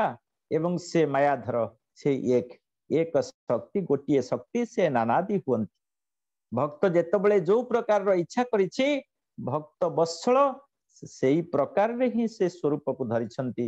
ଏବଂ ସେ ମାୟାଧର ସେ ଏକ ଏକ ଶକ୍ତି ଗୋଟିଏ ଶକ୍ତି ସେ ନାନାଦି ହୁଅନ୍ତି ଭକ୍ତ ଯେତେବେଳେ ଯୋଉ ପ୍ରକାରର ଇଚ୍ଛା କରିଛି ଭକ୍ତ ବତ୍ସଳ ସେଇ ପ୍ରକାରରେ ହିଁ ସେ ସ୍ୱରୂପକୁ ଧରିଛନ୍ତି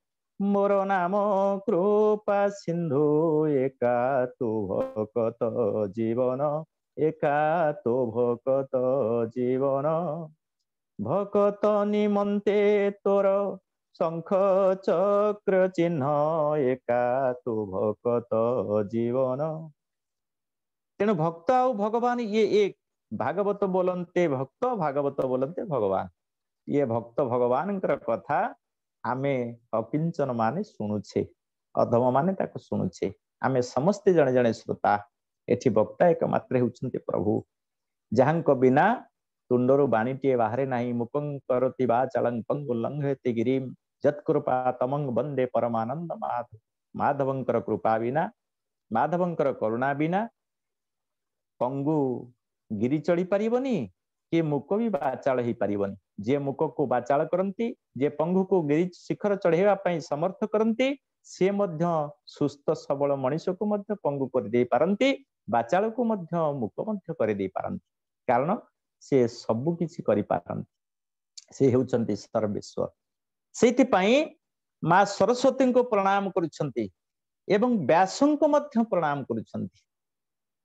ମୋର ନାମ କୃପା ସିନ୍ଧୁ ଏକା ତୁ ଭକତ ଜୀବନ ଏକା ତୁ ଭକତ ଜୀବନ ভকত নিমন্তে তোর শঙ্খ চক্র চিহ্ন একা তু ভকত জীবন ତେଣୁ ଭକ୍ତ ଆଉ ଭଗବାନ ଇଏ ଏକ ଭାଗବତ ବୋଲନ୍ତେ ଭକ୍ତ ଭାଗବତ ବୋଲନ୍ତେ ଭଗବାନ ଇଏ ଭକ୍ତ ଭଗବାନଙ୍କର କଥା ଆମେ ଅପିଞ୍ଚନ ମାନେ ଶୁଣୁଛେ ଅଧମ ମାନେ ତାକୁ ଶୁଣୁଛେ ଆମେ ସମସ୍ତେ ଜଣେ ଜଣେ ଶ୍ରୋତା ଏଠି ବକ୍ତା ଏକମାତ୍ର ହେଉଛନ୍ତି ପ୍ରଭୁ ଯାହାଙ୍କ ବିନା ତୁଣ୍ଡରୁ ବାଣୀଟିଏ ବାହାରେ ନାହିଁ ମୁକଂ କରତି ବା ଚଳଂ ପଙ୍ଗୁ ଲଙ୍ଘୟତି ଗିରିମ୍ ଯତ୍କୃପା ତମଙ୍ଗ ବନ୍ଦେ ପରମାନନ୍ଦ ମାଧ ମାଧବଙ୍କର କୃପା ବିନା ମାଧବଙ୍କର କରୁଣା ବିନା ପଙ୍ଗୁ ଗିରି ଚଢି ପାରିବନି କିଏ ମୁକ ବି ବାଚାଳ ହେଇପାରିବନି ଯିଏ ମୁକକୁ ବାଚାଳ କରନ୍ତି ଯିଏ ପଙ୍ଘୁକୁ ଗିରି ଶିଖର ଚଢେଇବା ପାଇଁ ସମର୍ଥ କରନ୍ତି ସିଏ ମଧ୍ୟ ସୁସ୍ଥ ସବଳ ମଣିଷକୁ ମଧ୍ୟ ପଙ୍ଗୁ କରିଦେଇପାରନ୍ତି ବାଚାଳକୁ ମଧ୍ୟ ମୁକ ମଧ୍ୟ କରିଦେଇପାରନ୍ତି କାରଣ ସିଏ ସବୁ କିଛି କରିପାରନ୍ତି ସେ ହେଉଛନ୍ତି ସର୍ବେଶ୍ୱର ସେଇଥିପାଇଁ ମା ସରସ୍ୱତୀଙ୍କୁ ପ୍ରଣାମ କରୁଛନ୍ତି ଏବଂ ବ୍ୟାସଙ୍କୁ ମଧ୍ୟ ପ୍ରଣାମ କରୁଛନ୍ତି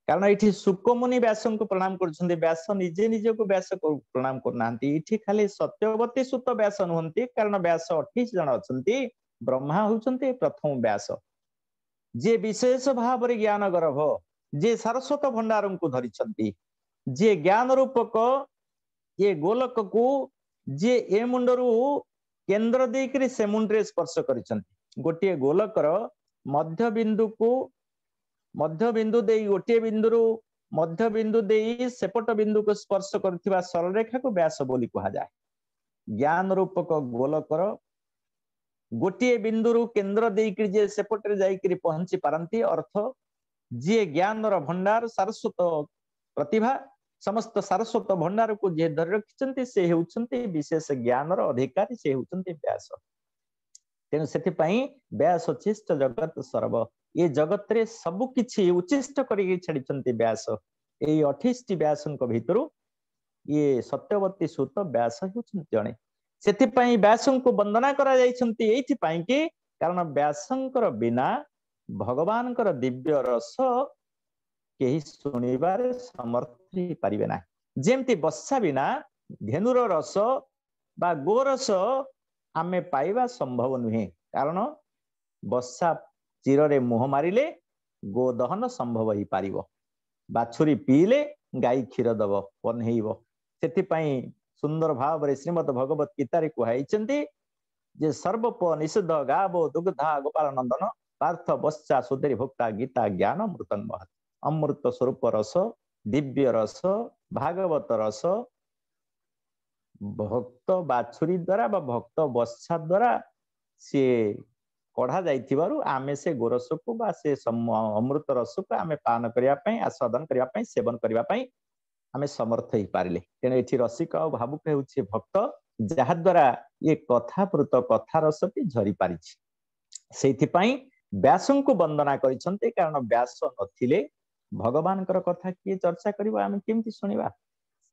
কারণ এটি সুকমুনি ব্যাসঙ্কু প্রণাম করছেন ব্যাস নিজে নিজকে ব্যাস প্রণাম করুনাহান্তি এটি খালি সত্যবতী সুত ব্যাস নুহতি কারণ ব্যাস অঠেইশ জন অনেক ব্রহ্মা হচ্ছেন প্রথম ব্যাস যে বিশেষ ভাবে জ্ঞান গর্ভ যে সারস্বত ভণ্ডারঙ্কু ধরিছেন যে জ্ঞান রূপক ये गोलक को जी ए मुंड रु केन्द्र देकर से मुंडे स्पर्श कर गोटे गोलकर मध्य बिंदु को न्दु रु गोट बिन्दुन्दु सेपट को स्पर्श बिन्दुको स्पर्शा को व्यास बोली ज्ञान रूपक गोलकर गोटी बिन्दु रु केन्द्र केन्द्रेपट पहुंची पार अर्थ जि ज्ञान र भण्डार सारस्वत प्रतिभा समस्त सारस्वत भण्डारखि विशेष ज्ञान र से सिन्छ व्यास ତେଣୁ ସେଥିପାଇଁ ବ୍ୟାସ ଚିଷ୍ଟ ଜଗତ ସର୍ବ ଏ ଜଗତରେ ସବୁ କିଛି ଉଚ୍ଚିଷ୍ଟ କରିକି ଛାଡିଛନ୍ତି ବ୍ୟାସ ଏଇ ଅଠେଇଶଟି ବ୍ୟାସଙ୍କ ଭିତରୁ ଇଏ ସତ୍ୟବତୀ ସୂତ ବ୍ୟାସ ହେଉଛନ୍ତି ଜଣେ ସେଥିପାଇଁ ବ୍ୟାସଙ୍କୁ ବନ୍ଦନା କରାଯାଇଛନ୍ତି ଏଇଥିପାଇଁ କି କାରଣ ବ୍ୟାସଙ୍କର ବିନା ଭଗବାନଙ୍କର ଦିବ୍ୟ ରସ କେହି ଶୁଣିବାରେ ସମର୍ଥ ହେଇପାରିବେ ନାହିଁ ଯେମିତି ବର୍ଷା ବିନା ଧେନୁର ରସ ବା ଗୋରସ सम्भव नुहे कसा चिर ले मह मे गो दहन सम्भवार बाछुरी पिले गाई क्ष दब भाव रे भ्रीमद भगवत गीता रे गीतारे कुर्वप निषेध गा भुग्धा गोपाल नन्दन पार्थ बस् सुदरी भोक्ता गीता ज्ञान मृतन् मह अमृत स्वरूप रस दिव्य रस भागवत रस भक्त बाछुरी द्वारा भक्त बस् दा सि कढा से गोरसको बा अमृत रसको आम पालन गर्ने सेवन गर्ने समर्थ है पारे तसिक भावुक हे भक्त जहाद्वारा इ कथात कथास झरि पारिसपी व्यासँग बन्दना गरिस नगवान कथा के चर्चा आम के शुवा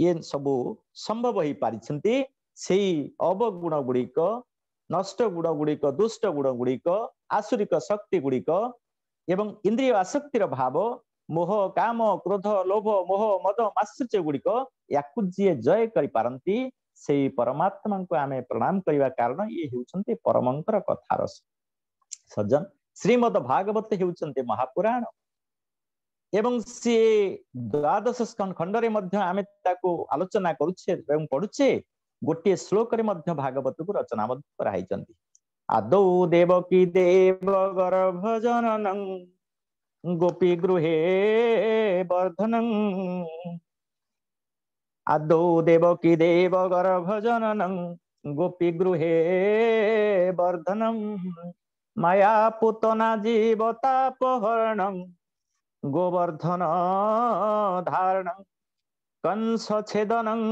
ଇଏ ସବୁ ସମ୍ଭବ ହେଇପାରିଛନ୍ତି ସେଇ ଅବଗୁଣ ଗୁଡିକ ନଷ୍ଟ ଗୁଣ ଗୁଡିକ ଦୁଷ୍ଟ ଗୁଣ ଗୁଡିକ ଆସୁରିକ ଶକ୍ତି ଗୁଡିକ ଏବଂ ଇନ୍ଦ୍ରିୟ ଆସକ୍ତିର ଭାବ ମୋହ କାମ କ୍ରୋଧ ଲୋଭ ମୋହ ମଦ ମାତ୍ସର୍ଯ୍ୟ ଗୁଡିକ ୟାକୁ ଯିଏ ଜୟ କରିପାରନ୍ତି ସେଇ ପରମାତ୍ମାଙ୍କୁ ଆମେ ପ୍ରଣାମ କରିବା କାରଣ ଇଏ ହେଉଛନ୍ତି ପରମଙ୍କର କଥାର ସଜନ ଶ୍ରୀମଦ ଭାଗବତ ହେଉଛନ୍ତି ମହାପୁରାଣ এবং ସିଏ ଦ୍ୱାଦଶ ଖଣ୍ଡରେ ମଧ୍ୟ ଆମେ ତାକୁ ଆଲୋଚନା କରୁଛେ ଏବଂ ପଢୁଛେ ଗୋଟିଏ ଶ୍ଲୋକରେ ମଧ୍ୟ ଭାଗବତକୁ ରଚନା ମଧ୍ୟ କରାହେଇଛନ୍ତି ଆଦୌ ଦେବକୀ ଦେବ ଗର୍ଭ ଜନନ ଗୋପୀ ଗୃହେ ବର୍ଦ୍ଧନ ଆଦୌ ଦେବକୀ ଦେବ ଗର୍ଭ ଜନନ ଗୋପୀ ଗୃହେ ବର୍ଦ୍ଧନ ମାୟା ପୁତନା ଜୀବତାପହରଣ गोवर्धन धारण धारणं कंसछेदनं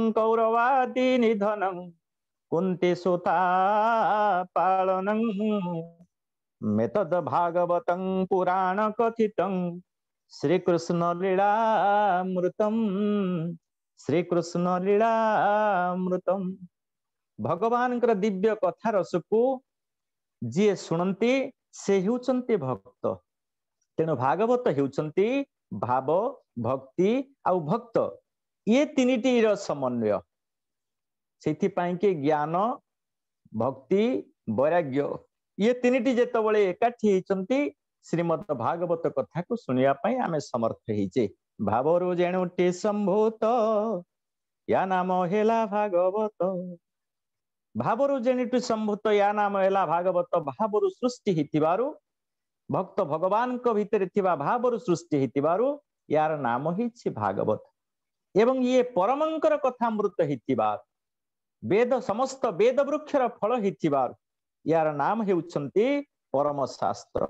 मेतद निधनं पुराण कथित श्रीकृष्ण पुराणकथितं श्रीकृष्ण श्रीकृष्णलीलामृतं ଭଗବାନଙ୍କର ଦିବ୍ୟ କଥା ରସକୁ ଯିଏ ଶୁଣନ୍ତି ସେ ହେଉଛନ୍ତି भक्त त भागवत हेर्ने भाव भक्ति आउ भक्त यनि समन्वय सहीक ज्ञान भक्ति वैराग्य यति तिनटी जति बेला एकछि भागवत कथा समर्थे भावु जेटे सम्भूत या नाम भागवत भावु जेणुटी सम्भूत या नाम भागवत भावु सृष्टि है ଭକ୍ତ ଭଗବାନଙ୍କ ଭିତରେ ଥିବା ଭାବରୁ ସୃଷ୍ଟି ହେଇଥିବାରୁ ୟାର ନାମ ହେଇଛି ଭାଗବତ ଏବଂ ଇଏ ପରମଙ୍କର କଥା ମୃତ ହେଇଥିବା ବେଦ ସମସ୍ତ ବେଦ ବୃକ୍ଷର ଫଳ ହେଇଥିବାରୁ ୟାର ନାମ ହେଉଛନ୍ତି ପରମ ଶାସ୍ତ୍ର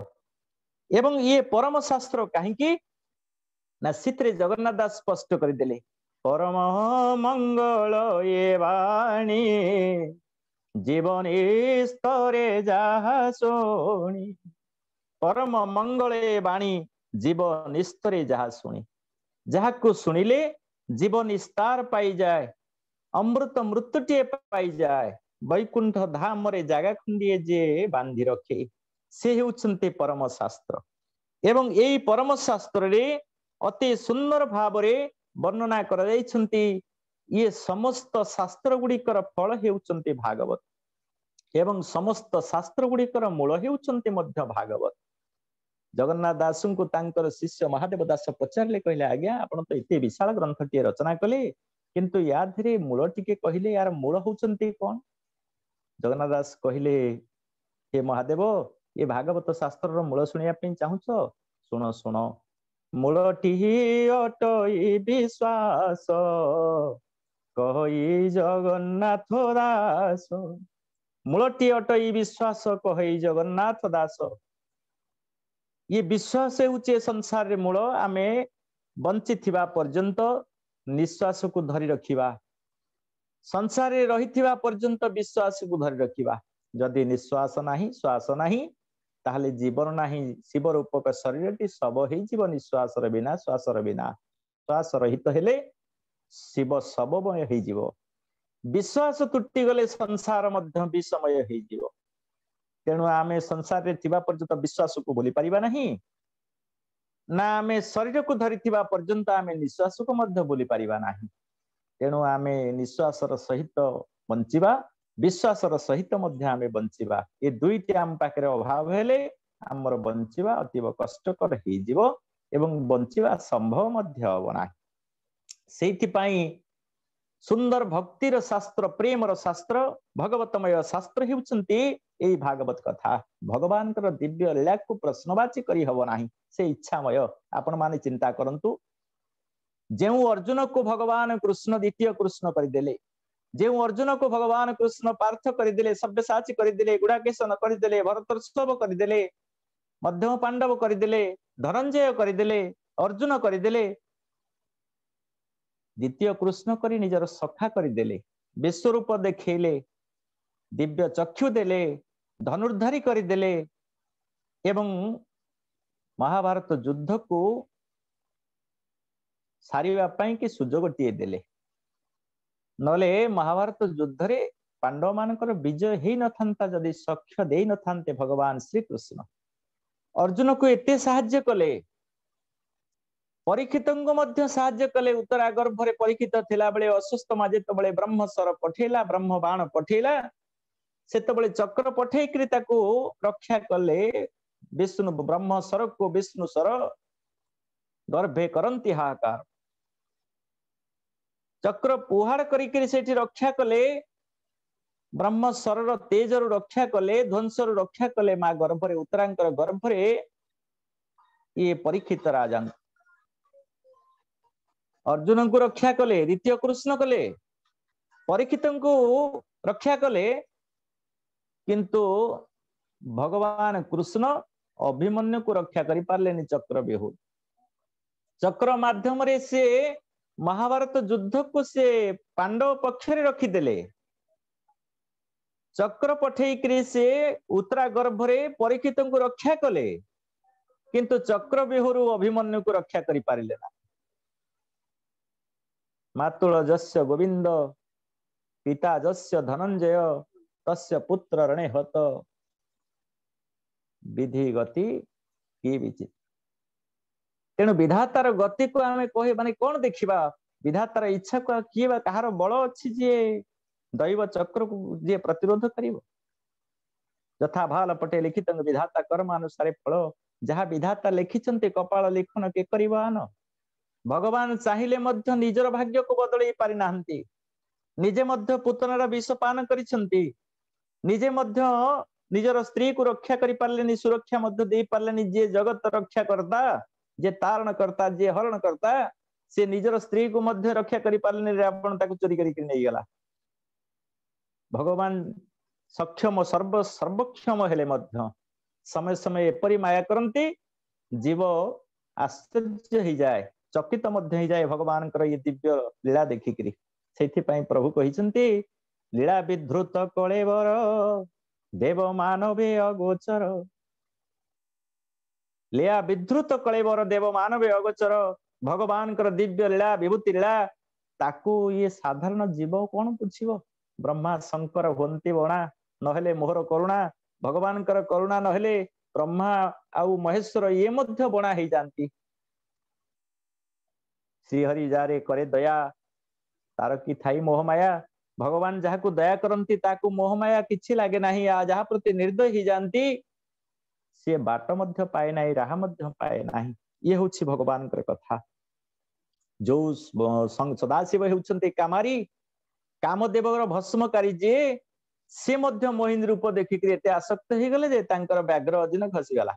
ଏବଂ ଇଏ ପରମ ଶାସ୍ତ୍ର କାହିଁକି ନା ସେଥିରେ ଜଗନ୍ନାଥ ଦାସ ସ୍ପଷ୍ଟ କରିଦେଲେ ପରମ ମଙ୍ଗଳ ଏ ବାଣୀ ଜୀବନୀ ସ୍ତରେ ଯାହା ଶୁଣି ପରମ ମଙ୍ଗଳେ ବାଣୀ ଜୀବ ନିସ୍ତରେ ଯାହା ଶୁଣି ଯାହାକୁ ଶୁଣିଲେ ଜୀବ ନିସ୍ତାର ପାଇଯାଏ ଅମୃତ ମୃତ୍ୟୁଟିଏ ପାଇଯାଏ ବୈକୁଣ୍ଠ ଧାମରେ ଜାଗା ଖୁଣ୍ଡିଏ ଯିଏ ବାନ୍ଧି ରଖେ ସେ ହେଉଛନ୍ତି ପରମ ଶାସ୍ତ୍ର ଏବଂ ଏଇ ପରମ ଶାସ୍ତ୍ରରେ ଅତି ସୁନ୍ଦର ଭାବରେ ବର୍ଣ୍ଣନା କରାଯାଇଛନ୍ତି ଇଏ ସମସ୍ତ ଶାସ୍ତ୍ର ଗୁଡିକର ଫଳ ହେଉଛନ୍ତି ଭାଗବତ ଏବଂ ସମସ୍ତ ଶାସ୍ତ୍ର ଗୁଡିକର ମୂଳ ହେଉଛନ୍ତି ମଧ୍ୟ ଭାଗବତ ଜଗନ୍ନାଥ ଦାସଙ୍କୁ ତାଙ୍କର ଶିଷ୍ୟ ମହାଦେବ ଦାସ ପଚାରିଲେ କହିଲେ ଆଜ୍ଞା ଆପଣ ତ ଏତେ ବିଶାଳ ଗ୍ରନ୍ଥଟିଏ ରଚନା କଲେ କିନ୍ତୁ ୟା ଦେହରେ ମୂଳ ଟିକେ କହିଲେ ୟାର ମୂଳ ହଉଛନ୍ତି କ'ଣ ଜଗନ୍ନାଥ ଦାସ କହିଲେ ହେ ମହାଦେବ ଏ ଭାଗବତ ଶାସ୍ତ୍ରର ମୂଳ ଶୁଣିବା ପାଇଁ ଚାହୁଁଛ ଶୁଣ ଶୁଣ ମୂଳଟି ଅଟଇ ବିଶ୍ୱାସ କହି ଜଗନ୍ନାଥ ଦାସ ମୂଳଟି ଅଟଇ ବିଶ୍ୱାସ କହି ଜଗନ୍ନାଥ ଦାସ ये ବିଶ୍ୱାସ ହେଉଛି ଏ ସଂସାରରେ ମୂଳ ଆମେ ବଞ୍ଚିଥିବା ପର୍ଯ୍ୟନ୍ତ ନିଶ୍ୱାସକୁ ଧରି ରଖିବା ସଂସାରରେ ରହିଥିବା ପର୍ଯ୍ୟନ୍ତ ବିଶ୍ୱାସକୁ ଧରି ରଖିବା ଯଦି ନିଶ୍ୱାସ ନାହିଁ ଶ୍ୱାସ ନାହିଁ ତାହେଲେ ଜୀବନ ନାହିଁ ଶିବ ରୂପକ ଶରୀରଟି ଶବ ହେଇଯିବ ନିଶ୍ୱାସର ବିନା ଶ୍ୱାସର ବିନା ଶ୍ୱାସ ରହିତ ହେଲେ ଶିବ ଶବମୟ ହେଇଯିବ ବିଶ୍ୱାସ ତୁଟି ଗଲେ ସଂସାର ମଧ୍ୟ ବିଷମୟ ହେଇଯିବ ତେଣୁ ଆମେ ସଂସାରରେ ଥିବା ପର୍ଯ୍ୟନ୍ତ ବିଶ୍ୱାସକୁ ଭୁଲି ପାରିବା ନାହିଁ ନା ଆମେ ଶରୀରକୁ ଧରିଥିବା ପର୍ଯ୍ୟନ୍ତ ଆମେ ନିଶ୍ୱାସକୁ ମଧ୍ୟ ଭୁଲି ପାରିବା ନାହିଁ ତେଣୁ ଆମେ ନିଶ୍ୱାସର ସହିତ ବଞ୍ଚିବା ବିଶ୍ୱାସର ସହିତ ମଧ୍ୟ ଆମେ ବଞ୍ଚିବା ଏ ଦୁଇଟି ଆମ ପାଖରେ ଅଭାବ ହେଲେ ଆମର ବଞ୍ଚିବା ଅତୀବ କଷ୍ଟକର ହେଇଯିବ ଏବଂ ବଞ୍ଚିବା ସମ୍ଭବ ମଧ୍ୟ ହବ ନାହିଁ ସେଇଥିପାଇଁ सुन्दर भक्ति र शास्त्र प्रेम र शास्त्र भगवतमय शास्त्र हेर्नु ए भागवत कथा भगवान प्रश्नवाची नै इच्छामय आपण अर्जुन को भगवान कृष्ण द्वितीय कृष्ण गरिदेले जे अर्जुनको भगवान कृष्ण पार गरिदि सभ्यसाची गरिदेले गुणाकृशन गरिदेले भरतोत्सव गरिदेले मध्यम पाण्डव गरिदेले धनन्जय गरिदेले अर्जुन गरिदेले ଦ୍ୱିତୀୟ କୃଷ୍ଣ କରି ନିଜର ସଫା କରିଦେଲେ ବିଶ୍ୱରୂପ ଦେଖେଇଲେ ଦିବ୍ୟ ଚକ୍ଷୁ ଦେଲେ ଧନୁର୍ଦ୍ଧାରୀ କରିଦେଲେ ଏବଂ ମହାଭାରତ ଯୁଦ୍ଧକୁ ସାରିବା ପାଇଁ କି ସୁଯୋଗଟିଏ ଦେଲେ ନହେଲେ ମହାଭାରତ ଯୁଦ୍ଧରେ ପାଣ୍ଡବ ମାନଙ୍କର ବିଜୟ ହେଇନଥାନ୍ତା ଯଦି ସକ୍ଷ ଦେଇନଥାନ୍ତେ ଭଗବାନ ଶ୍ରୀକୃଷ୍ଣ ଅର୍ଜୁନକୁ ଏତେ ସାହାଯ୍ୟ କଲେ परीक्षित न्य सा्यले उतरा गर्भले परीक्षित बेला असुस्थमा जति ब्रह्मस्वर पठाइला ब्रह्म बाण पठाला चक्र पठाइकरी रक्षा कले विष्णु को विष्णु सर गभे कति हाकार चक्र पुहाड गरिक सेठी रक्षा कले ब्रह्म स्वर तेज रु रक्षा कले ध्वंस रु रक्षा कले गर्भ उत्तरा गर्भले परीक्षित राजा अर्जुन को रक्षा कले द्वित कृष्ण कले परीक्षित रक्षा कले किंतु भगवान कृष्ण अभिमन्यु को रक्षा कर पारे चक्र विहू चक्र माध्यम से महाभारत युद्ध को से पांडव पक्ष रखीदे चक्र पठे से उत्तरा गर्भरे परीक्षित रक्षा कले किंतु चक्र विहू अभिमन्यु को रक्षा कर पारे ना मातृजस्य गोविंद पिता जस्य धनंजय तस्य पुत्र रणे हत विधि गति କି ବିଚିତ୍ର ତେଣୁ ବିଧାତାର ଗତିକୁ ଆମେ କହି ମାନେ କଣ ଦେଖିବା ବିଧାତାର ଇଚ୍ଛାକୁ କିଏ ବା କାହାର ବଳ ଅଛି ଯିଏ ଦୈବ ଚକ୍ରକୁ ଯିଏ ପ୍ରତିରୋଧ କରିବ ଯଥା ଭାଲ ପଟେ ଲିଖିତ ବିଧାତା କର୍ମାନୁସାରେ ଫଳ ଯାହା ବିଧାତା ଲେଖିଛନ୍ତି କପାଳ ଲିଖନ କେ କରିବ ଆନ ଭଗବାନ ଚାହିଁଲେ ମଧ୍ୟ ନିଜର ଭାଗ୍ୟକୁ ବଦଳେଇ ପାରିନାହାନ୍ତି ନିଜେ ମଧ୍ୟ ପୁତନାର ବିଷ ପାନ କରିଛନ୍ତି ନିଜେ ମଧ୍ୟ ନିଜର ସ୍ତ୍ରୀକୁ ରକ୍ଷା କରିପାରିଲେନି ସୁରକ୍ଷା ମଧ୍ୟ ଦେଇପାରିଲେନି ଯିଏ ଜଗତ ରକ୍ଷାକର୍ତ୍ତା ଯିଏ ତାରଣକର୍ତ୍ତା ଯିଏ ହରଣକର୍ତ୍ତା ସେ ନିଜର ସ୍ତ୍ରୀକୁ ମଧ୍ୟ ରକ୍ଷା କରିପାରିଲେନି ରାବଣ ତାକୁ ଚୋରି କରିକି ନେଇଗଲା ଭଗବାନ ସକ୍ଷମ ସର୍ବ ସର୍ବକ୍ଷମ ହେଲେ ମଧ୍ୟ ସମୟ ସମୟ ଏପରି ମାୟା କରନ୍ତି ଜୀବ ଆଶ୍ଚର୍ଯ୍ୟ ହେଇଯାଏ चकित मध्य भगवानको ये दिव्य लीला देखिकरी सेप प्रभु लीला विध्रुत देव मानवे अगोचर लीला विध्रुत कलेबर देव मानवे अगोचर भगवानको दिव्य लीला विभूति ताकू ये साधारण जीव क ब्रह्मा शंकर हुन्ति बणा नहले मोहर करुणा कुणा करुणा नहले ब्रह्मा आउ महेश्वर ये मध्य बणा इन्ध बनाइजा ଶ୍ରୀହରି ଯାରେ କରେ ଦୟା ତାର କି ଥାଇ ମୋହମାୟା ଭଗବାନ ଯାହାକୁ ଦୟା କରନ୍ତି ତାକୁ ମୋହମାୟା କିଛି ଲାଗେ ନାହିଁ ଯାହା ପ୍ରତି ନିର୍ଦ୍ଦୟ ହେଇଯାନ୍ତି ସିଏ ବାଟ ମଧ୍ୟ ପାଏ ନାହିଁ ରାହା ମଧ୍ୟ ପାଏ ନାହିଁ ଇଏ ହେଉଛି ଭଗବାନଙ୍କର କଥା ଯୋଉ ସଦାଶିବ ହେଉଛନ୍ତି କାମାରୀ କାମଦେବଙ୍କର ଭସ୍ମକାରୀ ଯିଏ ସେ ମଧ୍ୟ ମୋହିନୀ ରୂପ ଦେଖିକିରି ଏତେ ଆସକ୍ତ ହେଇଗଲେ ଯେ ତାଙ୍କର ବ୍ୟାଘ୍ର ଅଧୀନ ଖସିଗଲା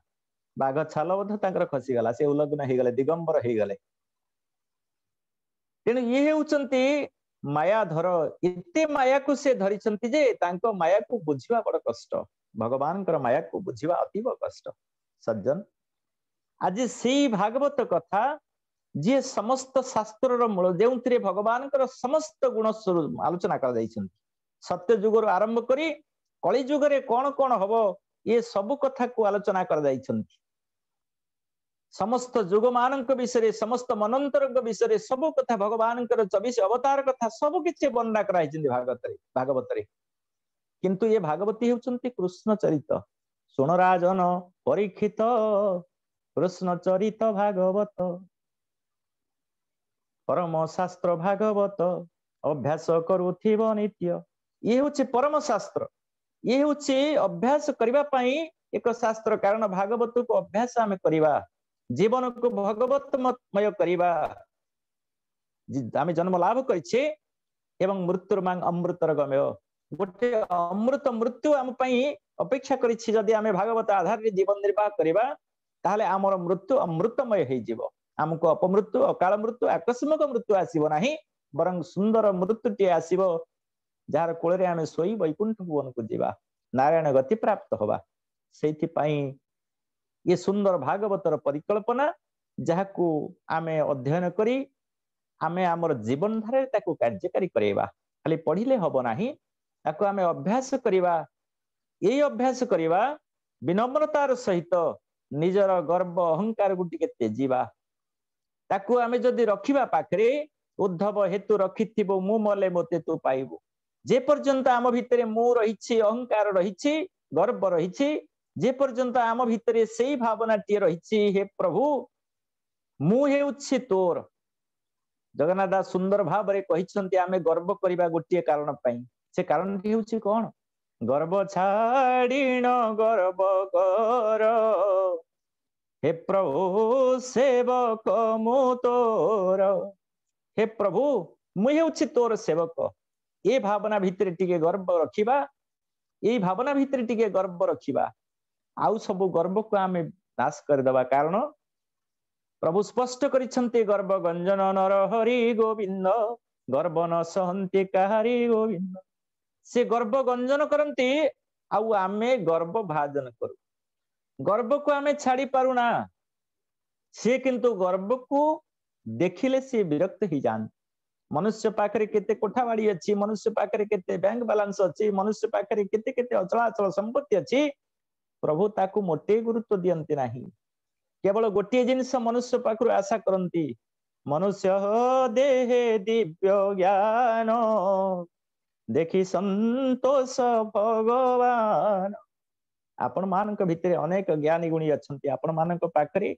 ବାଘ ଛାଲ ମଧ୍ୟ ତାଙ୍କର ଖସିଗଲା ସେ ଉଲ୍ଲଗ୍ନ ହେଇଗଲେ ଦିଗମ୍ବର ହେଇଗଲେ ତେଣୁ ଇଏ ହେଉଛନ୍ତି ମାୟା ଧର ଏତେ ମାୟାକୁ ସେ ଧରିଛନ୍ତି ଯେ ତାଙ୍କ ମାୟାକୁ ବୁଝିବା ବଡ କଷ୍ଟ ଭଗବାନଙ୍କର ମାୟାକୁ ବୁଝିବା ଅତୀବ କଷ୍ଟ ସଜ୍ଜନ ଆଜି ସେଇ ଭାଗବତ କଥା ଯିଏ ସମସ୍ତ ଶାସ୍ତ୍ରର ମୂଳ ଯେଉଁଥିରେ ଭଗବାନଙ୍କର ସମସ୍ତ ଗୁଣ ଆଲୋଚନା କରାଯାଇଛନ୍ତି ସତ୍ୟ ଯୁଗରୁ ଆରମ୍ଭ କରି କଳି ଯୁଗରେ କଣ କଣ ହବ ଇଏ ସବୁ କଥାକୁ ଆଲୋଚନା କରାଯାଇଛନ୍ତି ସମସ୍ତ ଯୁଗମାନଙ୍କ ବିଷୟରେ ସମସ୍ତ ମନନ୍ତରଙ୍କ ବିଷୟରେ ସବୁ କଥା ଭଗବାନଙ୍କର ଚବିଶ ଅବତାର କଥା ସବୁ କିଛି ବର୍ଣ୍ଣନା କରାଯାଇଛନ୍ତି ଭାଗବତରେ ଭାଗବତରେ କିନ୍ତୁ ଏ ଭାଗବତୀ ହେଉଛନ୍ତି କୃଷ୍ଣ ଚରିତ ଶୁଣ ରାଜନ ପରୀକ୍ଷିତ କୃଷ୍ଣ ଚରିତ ଭାଗବତ ପରମ ଶାସ୍ତ୍ର ଭାଗବତ ଅଭ୍ୟାସ କରୁଥିବ ନିତ୍ୟ ଇଏ ହେଉଛି ପରମ ଶାସ୍ତ୍ର ଇଏ ହେଉଛି ଅଭ୍ୟାସ କରିବା ପାଇଁ ଏକ ଶାସ୍ତ୍ର କାରଣ ଭାଗବତକୁ ଅଭ୍ୟାସ ଆମେ କରିବା ଜୀବନକୁ ଭଗବତମୟ କରିବା ଆମେ ଜନ୍ମ ଲାଭ କରିଛେ ଏବଂ ମୃତ୍ୟୁର ମାଙ୍ଗ ଅମୃତର ଗମ୍ୟ ଗୋଟେ ଅମୃତ ମୃତ୍ୟୁ ଆମ ପାଇଁ ଅପେକ୍ଷା କରିଛି ଯଦି ଆମେ ଭାଗବତ ଆଧାରରେ ଜୀବନ ନିର୍ବାହ କରିବା ତାହେଲେ ଆମର ମୃତ୍ୟୁ ଅମୃତମୟ ହେଇଯିବ ଆମକୁ ଅପମୃତ୍ୟୁ ଅକାଳ ମୃତ୍ୟୁ ଆକସ୍ମିକ ମୃତ୍ୟୁ ଆସିବ ନାହିଁ ବରଂ ସୁନ୍ଦର ମୃତ୍ୟୁଟିଏ ଆସିବ ଯାହାର କୋଳରେ ଆମେ ଶୋଇ ବୈକୁଣ୍ଠ ଭୁବନକୁ ଯିବା ନାରାୟଣ ଗତି ପ୍ରାପ୍ତ ହବା ସେଇଥିପାଇଁ ଇଏ ସୁନ୍ଦର ଭାଗବତର ପରିକଳ୍ପନା ଯାହାକୁ ଆମେ ଅଧ୍ୟୟନ କରି ଆମେ ଆମର ଜୀବନଧାରାରେ ତାକୁ କାର୍ଯ୍ୟକାରୀ କରାଇବା ଖାଲି ପଢିଲେ ହବ ନାହିଁ ତାକୁ ଆମେ ଅଭ୍ୟାସ କରିବା ଏଇ ଅଭ୍ୟାସ କରିବା ବିନମ୍ରତାର ସହିତ ନିଜର ଗର୍ବ ଅହଙ୍କାରକୁ ଟିକେ ତେଜିବା ତାକୁ ଆମେ ଯଦି ରଖିବା ପାଖରେ ଉଦ୍ଧବ ହେତୁ ରଖିଥିବ ମୁଁ ମଲେ ମୋତେ ତୁ ପାଇବୁ ଯେ ପର୍ଯ୍ୟନ୍ତ ଆମ ଭିତରେ ମୁଁ ରହିଛି ଅହଙ୍କାର ରହିଛି ଗର୍ବ ରହିଛି ଯେ ପର୍ଯ୍ୟନ୍ତ ଆମ ଭିତରେ ସେଇ ଭାବନାଟିଏ ରହିଛି ହେ ପ୍ରଭୁ ମୁଁ ହେଉଛି ତୋର ଜଗନ୍ନାଥ ଦାସ ସୁନ୍ଦର ଭାବରେ କହିଛନ୍ତି ଆମେ ଗର୍ବ କରିବା ଗୋଟିଏ କାରଣ ପାଇଁ ସେ କାରଣଟି ହେଉଛି କ'ଣ ଗର୍ବ ଛାଡ଼ିଣ ଗର୍ବ କର ହେ ପ୍ରଭୁ ସେବକ ମୁଁ ତୋର ହେ ପ୍ରଭୁ ମୁଁ ହେଉଛି ତୋର ସେବକ ଏ ଭାବନା ଭିତରେ ଟିକେ ଗର୍ବ ରଖିବା ଏଇ ଭାବନା ଭିତରେ ଟିକେ ଗର୍ବ ରଖିବା ଆଉ ସବୁ ଗର୍ବକୁ ଆମେ ନାଶ କରିଦବା କାରଣ ପ୍ରଭୁ ସ୍ପଷ୍ଟ କରିଛନ୍ତି ଗର୍ବ ଗଞ୍ଜନ ନର ହରି ଗୋବିନ୍ଦ ଗର୍ବ ନ ସହନ୍ତି କାହାରି ଗୋବିନ୍ଦ ସେ ଗର୍ବ ଗଞ୍ଜନ କରନ୍ତି ଆଉ ଆମେ ଗର୍ବ ଭାଜନ କରୁ ଗର୍ବକୁ ଆମେ ଛାଡି ପାରୁନା ସିଏ କିନ୍ତୁ ଗର୍ବକୁ ଦେଖିଲେ ସିଏ ବିରକ୍ତ ହେଇଯାଆନ୍ତି ମନୁଷ୍ୟ ପାଖରେ କେତେ କୋଠାବାଡି ଅଛି ମନୁଷ୍ୟ ପାଖରେ କେତେ ବ୍ୟାଙ୍କ ବାଲାନ୍ସ ଅଛି ମନୁଷ୍ୟ ପାଖରେ କେତେ କେତେ ଅଚଳାଚଳ ସମ୍ପତ୍ତି ଅଛି ପ୍ରଭୁ ତାକୁ ମୋଟେ ଗୁରୁତ୍ଵ ଦିଅନ୍ତି ନାହିଁ କେବଳ ଗୋଟିଏ ଜିନିଷ ମନୁଷ୍ୟ ପାଖରୁ ଆଶା କରନ୍ତି ମନୁଷ୍ୟ ଦେହେ ଦିବ୍ୟ ଜ୍ଞାନ ଦେଖି ସନ୍ତୋଷ ଭଗବାନ ଆପଣ ମାନଙ୍କ ଭିତରେ ଅନେକ ଜ୍ଞାନୀ ଗୁଣୀ ଅଛନ୍ତି ଆପଣ ମାନଙ୍କ ପାଖରେ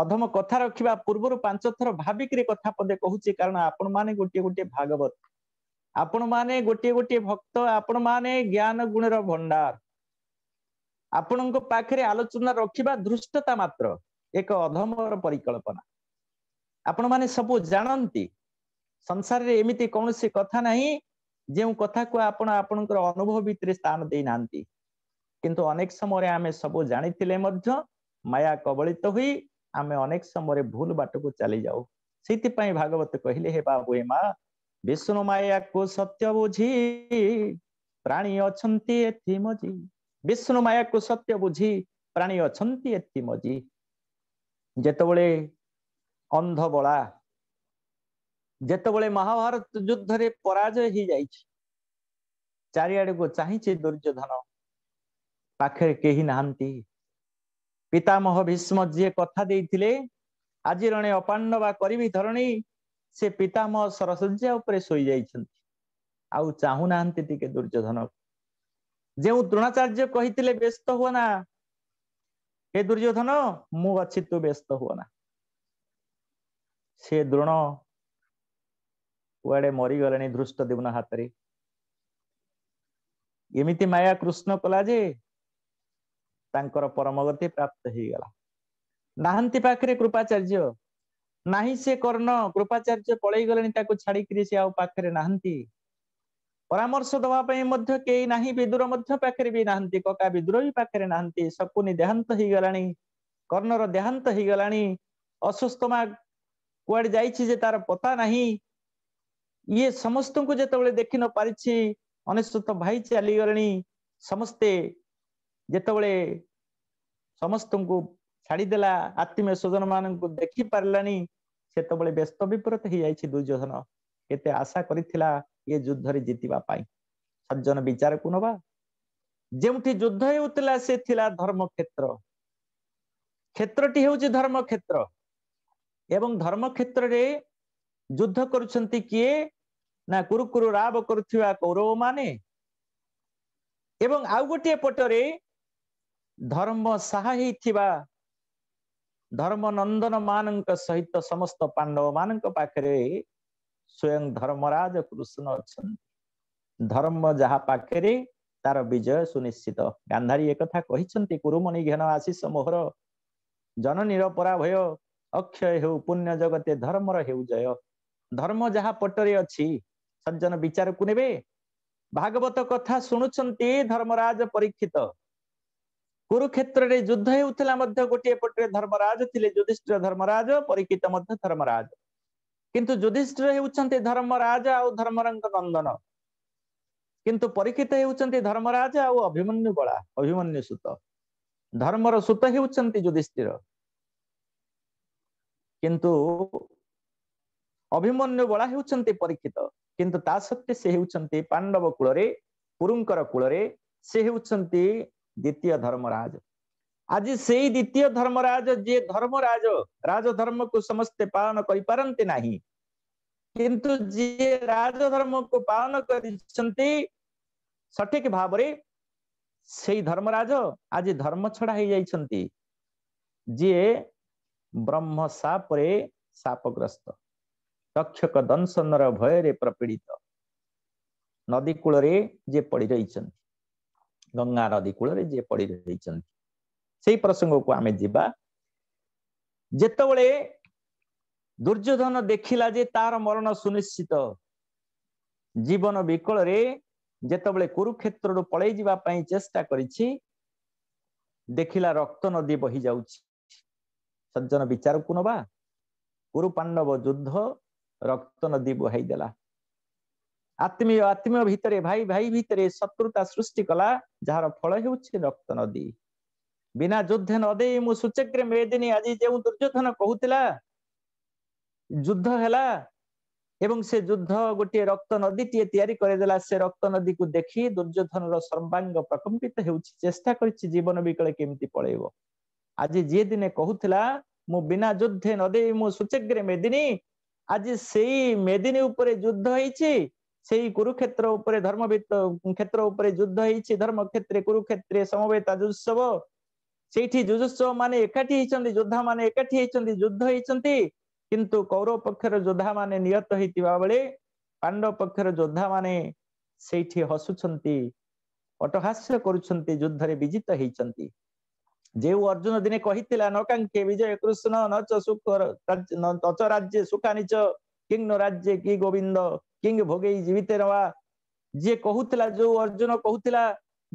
ଅଧମ କଥା ରଖିବା ପୂର୍ବରୁ ପାଞ୍ଚ ଥର ଭାବିକିରି କଥା ପଦେ କହୁଛି କାରଣ ଆପଣ ମାନେ ଗୋଟିଏ ଗୋଟିଏ ଭାଗବତ ଆପଣ ମାନେ ଗୋଟିଏ ଗୋଟିଏ ଭକ୍ତ ଆପଣ ମାନେ ଜ୍ଞାନ ଗୁଣର ଭଣ୍ଡାର ଆପଣଙ୍କ ପାଖରେ ଆଲୋଚନା ରଖିବା ଧୃଷ୍ଟତା ମାତ୍ର ଏକ ଅଧମର ପରିକଳ୍ପନା ଆପଣମାନେ ସବୁ ଜାଣନ୍ତି ସଂସାରରେ ଏମିତି କୌଣସି କଥା ନାହିଁ ଯେଉଁ କଥାକୁ ଆପଣ ଆପଣଙ୍କର ଅନୁଭବ ଭିତରେ ସ୍ଥାନ ଦେଇନାହାନ୍ତି କିନ୍ତୁ ଅନେକ ସମୟରେ ଆମେ ସବୁ ଜାଣିଥିଲେ ମଧ୍ୟ ମାୟା କବଳିତ ହୋଇ ଆମେ ଅନେକ ସମୟରେ ଭୁଲ ବାଟକୁ ଚାଲିଯାଉ ସେଥିପାଇଁ ଭାଗବତ କହିଲେ ହେ ବାବୁ ଏ ମା ବିଷ୍ଣୁ ମାୟାକୁ ସତ୍ୟ ବୁଝି ପ୍ରାଣୀ ଅଛନ୍ତି ଏଥି ମଜି ବିଷ୍ଣୁ ମାୟାକୁ ସତ୍ୟ ବୁଝି ପ୍ରାଣୀ ଅଛନ୍ତି ଏତି ମଝି ଯେତେବେଳେ ଅନ୍ଧ ବଳା ଯେତେବେଳେ ମହାଭାରତ ଯୁଦ୍ଧରେ ପରାଜୟ ହେଇଯାଇଛି ଚାରିଆଡକୁ ଚାହିଁଛି ଦୁର୍ଯ୍ୟୋଧନ ପାଖରେ କେହି ନାହାନ୍ତି ପିତାମହ ଭୀଷ୍ମ ଯିଏ କଥା ଦେଇଥିଲେ ଆଜି ରଣେ ଅପାଣ୍ଡ ବା କରିବି ଧରଣୀ ସେ ପିତାମହ ସରସଜ୍ୟା ଉପରେ ଶୋଇଯାଇଛନ୍ତି ଆଉ ଚାହୁଁନାହାନ୍ତି ଟିକେ ଦୁର୍ଯ୍ୟୋଧନକୁ ଯେଉଁ ଦ୍ରୋଣାଚାର୍ଯ୍ୟ କହିଥିଲେ ବ୍ୟସ୍ତ ହୁଅ ନା ହେ ଦୁର୍ଯ୍ୟୋଧନ ମୁଁ ଅଛି ତୁ ବ୍ୟସ୍ତ ହୁଅ ନା ସେ ଦ୍ରୋଣ କୁଆଡେ ମରିଗଲେଣି ଧୃଷ୍ଟ ଦେବନ ହାତରେ ଏମିତି ମାୟା କୃଷ୍ଣ କଲା ଯେ ତାଙ୍କର ପରମଗତି ପ୍ରାପ୍ତ ହେଇଗଲା ନାହାନ୍ତି ପାଖରେ କୃପାଚାର୍ଯ୍ୟ ନାହିଁ ସେ କର୍ଣ୍ଣ କୃପାଚାର୍ଯ୍ୟ ପଳେଇ ଗଲେଣି ତାକୁ ଛାଡିକିରି ସେ ଆଉ ପାଖରେ ନାହାନ୍ତି ପରାମର୍ଶ ଦେବା ପାଇଁ ମଧ୍ୟ କେହି ନାହିଁ ବିଦୁର ମଧ୍ୟ ପାଖରେ ବି ନାହାନ୍ତି କକା ବିଦୁର ବି ପାଖରେ ନାହାନ୍ତି ଶକୁନି ଦେହାନ୍ତ ହେଇଗଲାଣି କର୍ଣ୍ଣର ଦେହାନ୍ତ ହେଇଗଲାଣି ଅସୁସ୍ଥ ମା କୁଆଡେ ଯାଇଛି ଯେ ତାର ପତା ନାହିଁ ଇଏ ସମସ୍ତଙ୍କୁ ଯେତେବେଳେ ଦେଖି ନ ପାରିଛି ଅନିଶ୍ଚିତ ଭାଇ ଚାଲିଗଲେଣି ସମସ୍ତେ ଯେତେବେଳେ ସମସ୍ତଙ୍କୁ ଛାଡିଦେଲା ଆତ୍ମୀୟ ସ୍ୱଜନ ମାନଙ୍କୁ ଦେଖି ପାରିଲାନି ସେତେବେଳେ ବ୍ୟସ୍ତ ବିବ୍ରତ ହେଇଯାଇଛି ଦୁର୍ଯ୍ୟୋଧନ କେତେ ଆଶା କରିଥିଲା ଏ ଯୁଦ୍ଧରେ ଜିତିବା ପାଇଁ ସଜ୍ଜନ ବିଚାରକୁ ନବା ଯେଉଁଠି ଯୁଦ୍ଧ ହେଉଥିଲା ସେ ଥିଲା ଧର୍ମକ୍ଷେତ୍ର କ୍ଷେତ୍ରଟି ହେଉଛି ଧର୍ମକ୍ଷେତ୍ର ଏବଂ ଧର୍ମକ୍ଷେତ୍ରରେ ଯୁଦ୍ଧ କରୁଛନ୍ତି କିଏ ନା କୁରୁକୁରୁ ରାବ କରୁଥିବା କୌରବ ମାନେ ଏବଂ ଆଉ ଗୋଟିଏ ପଟରେ ଧର୍ମ ସାହା ହେଇଥିବା ଧର୍ମ ନନ୍ଦନ ମାନଙ୍କ ସହିତ ସମସ୍ତ ପାଣ୍ଡବ ମାନଙ୍କ ପାଖରେ स्वयं धर्मराज कृष्ण अन् धर्म जहा पाखे तार विजय सुनिश्चित गांधारी गान्धारी एकमणि घेन आशिष मोहर पराभय अक्षय अक्ष पुण्य जगते धर्म र जय धर्म जहा पटरे अझ सज्जन विचार भागवत कथा शुद्ध धर्मराज परीक्षित कुरुक्षेत्र युद्ध कुरुक्षेत्रुद्ध हेला पटे धर्मराज ले जु धर्मराज परीक्षित धर्मराज କିନ୍ତୁ ଯୁଧିଷ୍ଠିର ହେଉଛନ୍ତି ଧର୍ମ ରାଜା ଆଉ ଧର୍ମରଙ୍କ ନନ୍ଦନ କିନ୍ତୁ ପରୀକ୍ଷିତ ହେଉଛନ୍ତି ଧର୍ମରାଜ ଆଉ ଅଭିମନ୍ୟୁ ବଳା ଅଭିମନ୍ୟୁ ସୁତ ଧର୍ମର ସୁତ ହେଉଛନ୍ତି ଯୁଧିଷ୍ଠିର କିନ୍ତୁ ଅଭିମନ୍ୟୁ ବଳା ହେଉଛନ୍ତି ପରୀକ୍ଷିତ କିନ୍ତୁ ତା ସତ୍ତ୍ୱେ ସେ ହେଉଛନ୍ତି ପାଣ୍ଡବ କୂଳରେ କୁରୁଙ୍କର କୂଳରେ ସେ ହେଉଛନ୍ତି ଦ୍ୱିତୀୟ ଧର୍ମରାଜ धर्मराज जि धर्मराज को समे पालन को पारे नजर्म पाठिक भाव धर्मराज आज धर्म छडा है जाइ जि ब्रह्म साप सापग्रस्त दक्षक दर्शन र भयर प्रपीडित नदीकूल पडि गङ्गा नदी पड़ी पडि ସେଇ ପ୍ରସଙ୍ଗକୁ ଆମେ ଯିବା ଯେତେବେଳେ ଦୁର୍ଯ୍ୟୋଧନ ଦେଖିଲା ଯେ ତାର ମରଣ ସୁନିଶ୍ଚିତ ଜୀବନ ବିକଳରେ ଯେତେବେଳେ କୁରୁକ୍ଷେତ୍ରରୁ ପଳେଇ ଯିବା ପାଇଁ ଚେଷ୍ଟା କରିଛି ଦେଖିଲା ରକ୍ତ ନଦୀ ବହି ଯାଉଛି ସଜ୍ଜନ ବିଚାରକୁ ନବା କୁରୁ ପାଣ୍ଡବ ଯୁଦ୍ଧ ରକ୍ତ ନଦୀ ବହାଇ ଦେଲା ଆତ୍ମୀୟ ଆତ୍ମୀୟ ଭିତରେ ଭାଇ ଭାଇ ଭିତରେ ଶତ୍ରୁତା ସୃଷ୍ଟି କଲା ଯାହାର ଫଳ ହେଉଛି ରକ୍ତ ନଦୀ ବିନା ଯୁଦ୍ଧ ନ ଦେଇ ମୁଁ ସୂଚକ୍ରେ ମେଦିନୀ ଆଜି ଯେଉଁ ଦୁର୍ଯ୍ୟୋଧନ କହୁଥିଲା ଯୁଦ୍ଧ ହେଲା ଏବଂ ସେ ଯୁଦ୍ଧ ଗୋଟିଏ ରକ୍ତ ନଦୀଟିଏ ତିଆରି କରିଦେଲା ସେ ରକ୍ତ ନଦୀକୁ ଦେଖି ଦୁର୍ଯ୍ୟୋଧନର ସର୍ବାଙ୍ଗ ପ୍ରକମ୍ପିତ ହେଉଛି ଚେଷ୍ଟା କରିଛି ଜୀବନ ବିକଳେ କେମିତି ପଳେଇବ ଆଜି ଯିଏ ଦିନେ କହୁଥିଲା ମୁଁ ବିନା ଯୁଦ୍ଧେ ନ ଦେଇ ମୁଁ ସୂଚକ୍ରେ ମେଦିନୀ ଆଜି ସେଇ ମେଦିନୀ ଉପରେ ଯୁଦ୍ଧ ହେଇଛି সেই কুরুক্ষেত্র উপরে ধর্ম ক্ষেত্র উপরে যুদ্ধ হয়েছে ধর্মক্ষেত্রে কুরুক্ষেত্রে সমবেতা যুৎসব ସେଇଠି ଯୁଯୁତ୍ସ ମାନେ ଏକାଠି ହେଇଛନ୍ତି ଯୋଦ୍ଧାମାନେ ଏକାଠି ହେଇଛନ୍ତି ଯୁଦ୍ଧ ହେଇଛନ୍ତି କିନ୍ତୁ କୌରବ ପକ୍ଷର ଯୋଦ୍ଧାମାନେ ନିହତ ହେଇଥିବା ବେଳେ ପାଣ୍ଡବ ପକ୍ଷର ଯୋଦ୍ଧାମାନେ ସେଇଠି ହସୁଛନ୍ତି ଅଟହାସ୍ୟ କରୁଛନ୍ତି ଯୁଦ୍ଧରେ ବିଜିତ ହେଇଛନ୍ତି ଯେଉଁ ଅର୍ଜୁନ ଦିନେ କହିଥିଲା ନକାଙ୍କ୍ଷେ ବିଜୟ କୃଷ୍ଣ ନଚ ସୁଖ ନଚ ରାଜ୍ୟ ସୁଖାନିଚ କିଙ୍ଗ ରାଜ୍ୟ କି ଗୋବିନ୍ଦ କିଙ୍ଗ ଭୋଗେଇ ଜୀବିତ ରବା ଯିଏ କହୁଥିଲା ଯୋଉ ଅର୍ଜୁନ କହୁଥିଲା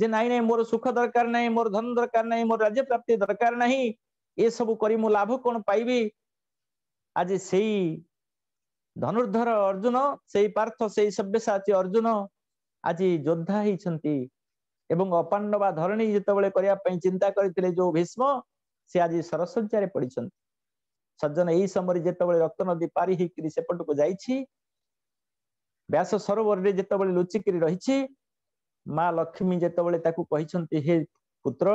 ଯେ ନାଇଁ ନାଇଁ ମୋର ସୁଖ ଦରକାର ନାହିଁ ମୋର ଧନ ଦରକାର ନାହିଁ ମୋର ରାଜ୍ୟ ପ୍ରାପ୍ତି ଦରକାର ନାହିଁ ଏସବୁ କରି ମୁଁ ଲାଭ କ'ଣ ପାଇବି ଆଜି ସେଇ ଧନୁର୍ଦ୍ଧର ଅର୍ଜୁନ ସେଇ ପାର୍ଥ ସେଇ ସବ୍ୟସାଚୀ ଅର୍ଜୁନ ଆଜି ଯୋଦ୍ଧା ହେଇଛନ୍ତି ଏବଂ ଅପାଣ୍ଡବା ଧରଣୀ ଯେତେବେଳେ କରିବା ପାଇଁ ଚିନ୍ତା କରିଥିଲେ ଯୋଉ ଭୀଷ୍ମ ସେ ଆଜି ସରଶଯ୍ୟାରେ ପଡିଛନ୍ତି ସଜ୍ଜନ ଏଇ ସମୟରେ ଯେତେବେଳେ ରକ୍ତ ନଦୀ ପାରି ହେଇକିରି ସେପଟକୁ ଯାଇଛି ବ୍ୟାସ ସରୋବରରେ ଯେତେବେଳେ ଲୁଚିକିରି ରହିଛି ମା ଲକ୍ଷ୍ମୀ ଯେତେବେଳେ ତାକୁ କହିଛନ୍ତି ହେ ପୁତ୍ର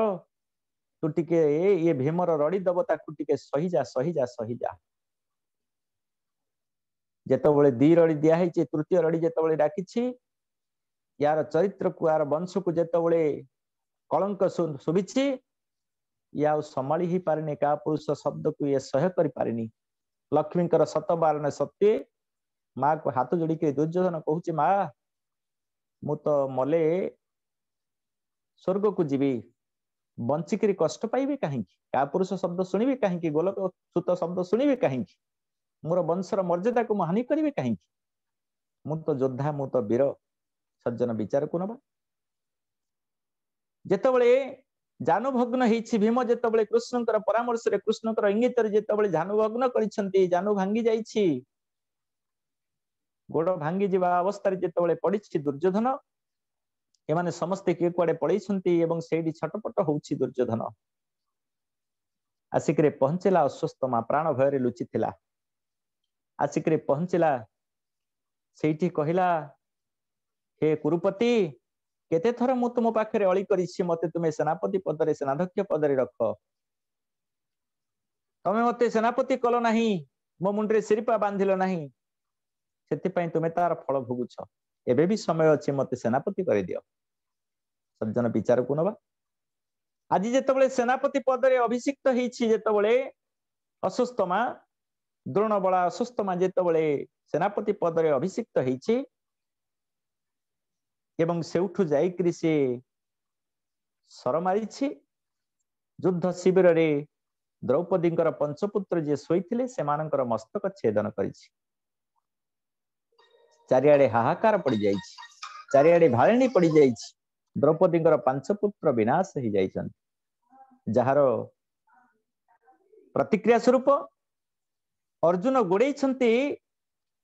ତୁ ଟିକେ ଇଏ ଭୀମର ରଡି ଦବ ତାକୁ ଟିକେ ସହିଯା ସହିଯା ସହିଯା ଯେତେବେଳେ ଦି ରଡି ଦିଆହେଇଛି ତୃତୀୟ ରଡି ଯେତେବେଳେ ଡାକିଛି ୟାର ଚରିତ୍ରକୁ ୟାର ବଂଶକୁ ଯେତେବେଳେ କଳଙ୍କ ଶୁଭିଛି ଇଏ ଆଉ ସମ୍ଭାଳି ହେଇପାରିନି କାହା ପୁରୁଷ ଶବ୍ଦକୁ ଇଏ ସହ୍ୟ କରିପାରିନି ଲକ୍ଷ୍ମୀଙ୍କର ଶତବାରଣ ସତ୍ତ୍ୱେ ମାକୁ ହାତ ଯୋଡିକି ଦୁର୍ଯ୍ୟୋଧନ କହୁଛି ମା ମୁଁ ତ ମଲେ ସ୍ୱର୍ଗକୁ ଯିବି ବଞ୍ଚିକିରି କଷ୍ଟ ପାଇବି କାହିଁକି କା ପୁରୁଷ ଶବ୍ଦ ଶୁଣିବି କାହିଁକି ଗୋଲକ ସୁତ ଶବ୍ଦ ଶୁଣିବି କାହିଁକି ମୋର ବଂଶର ମର୍ଯ୍ୟାଦାକୁ ମୁଁ ହାନି କରିବି କାହିଁକି ମୁଁ ତ ଯୋଦ୍ଧା ମୁଁ ତ ବୀର ସଜ୍ଜନ ବିଚାରକୁ ନବା ଯେତେବେଳେ ଜାନୁଭଗ୍ନ ହେଇଛି ଭୀମ ଯେତେବେଳେ କୃଷ୍ଣଙ୍କର ପରାମର୍ଶରେ କୃଷ୍ଣଙ୍କର ଇଙ୍ଗିତରେ ଯେତେବେଳେ ଜାନୁଭଗ୍ନ କରିଛନ୍ତି ଜାନୁ ଭାଙ୍ଗି ଯାଇଛି ଗୋଡ ଭାଙ୍ଗିଯିବା ଅବସ୍ଥାରେ ଯେତେବେଳେ ପଡିଛି ଦୁର୍ଯ୍ୟୋଧନ ଏମାନେ ସମସ୍ତେ କିଏ କୁଆଡେ ପଳେଇଛନ୍ତି ଏବଂ ସେଇଠି ଛଟପଟ ହଉଛି ଦୁର୍ଯ୍ୟୋଧନ ଆସିକିରି ପହଞ୍ଚିଲା ଅସ୍ୱସ୍ଥ ମା ପ୍ରାଣ ଭୟରେ ଲୁଚିଥିଲା ଆସିକିରି ପହଞ୍ଚିଲା ସେଇଠି କହିଲା ହେ କୁରୁପତି କେତେ ଥର ମୁଁ ତୁମ ପାଖରେ ଅଳି କରିଛି ମତେ ତୁମେ ସେନାପତି ପଦରେ ସେନାଧ୍ୟକ୍ଷ ପଦରେ ରଖ ତମେ ମତେ ସେନାପତି କଲ ନାହିଁ ମୋ ମୁଣ୍ଡରେ ଶିରିପା ବାନ୍ଧିଲ ନାହିଁ ସେଥିପାଇଁ ତୁମେ ତାର ଫଳ ଭୋଗୁଛ ଏବେ ବି ସମୟ ଅଛି ମୋତେ ସେନାପତି କରିଦିଅ ସଜ୍ଜନ ବିଚାରକୁ ନବା ଆଜି ଯେତେବେଳେ ସେନାପତି ପଦରେ ଅଭିଷିକ୍ତ ହେଇଛି ଯେତେବେଳେ ଅସୁସ୍ଥମା ଦ୍ରୋଣ ବଳା ଅସୁସ୍ଥମା ଯେତେବେଳେ ସେନାପତି ପଦରେ ଅଭିଷିକ୍ତ ହେଇଛି ଏବଂ ସେଉଠୁ ଯାଇକିରି ସେ ସର ମାରିଛି ଯୁଦ୍ଧ ଶିବିରରେ ଦ୍ରୌପଦୀଙ୍କର ପଞ୍ଚପୁତ୍ର ଯିଏ ଶୋଇଥିଲେ ସେମାନଙ୍କର ମସ୍ତକ ଛେଦନ କରିଛି ଚାରିଆଡ଼େ ହାହାକାର ପଡ଼ିଯାଇଛି ଚାରିଆଡ଼େ ଭାଳିଣୀ ପଡ଼ିଯାଇଛି ଦ୍ରୌପଦୀଙ୍କର ପାଞ୍ଚ ପୁତ୍ର ବିନାଶ ହେଇଯାଇଛନ୍ତି ଯାହାର ପ୍ରତିକ୍ରିୟା ସ୍ୱରୂପ ଅର୍ଜୁନ ଗୋଡ଼େଇଛନ୍ତି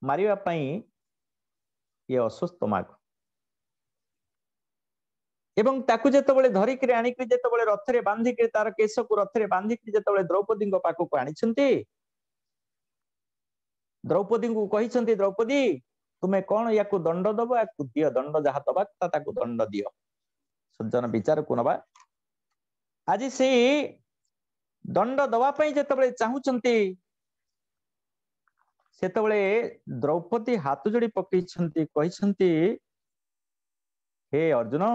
ମାରିବା ପାଇଁ ଇଏ ଅସୁସ୍ଥ ମାକୁ ଏବଂ ତାକୁ ଯେତେବେଳେ ଧରିକିରି ଆଣିକିରି ଯେତେବେଳେ ରଥରେ ବାନ୍ଧିକିରି ତାର କେଶକୁ ରଥରେ ବାନ୍ଧିକିରି ଯେତେବେଳେ ଦ୍ରୌପଦୀଙ୍କ ପାଖକୁ ଆଣିଛନ୍ତି ଦ୍ରୌପଦୀଙ୍କୁ କହିଛନ୍ତି ଦ୍ରୌପଦୀ ତୁମେ କ'ଣ ୟାକୁ ଦଣ୍ଡ ଦବ ୟାକୁ ଦିଅ ଦଣ୍ଡ ଯାହା ଦବା କଥା ତାକୁ ଦଣ୍ଡ ଦିଅ ସଜ୍ଜନ ବିଚାରକୁ ନବା ଆଜି ସେ ଦଣ୍ଡ ଦବା ପାଇଁ ଯେତେବେଳେ ଚାହୁଁଛନ୍ତି ସେତେବେଳେ ଦ୍ରୌପଦୀ ହାତ ଯୋଡି ପକେଇଛନ୍ତି କହିଛନ୍ତି ହେ ଅର୍ଜୁନ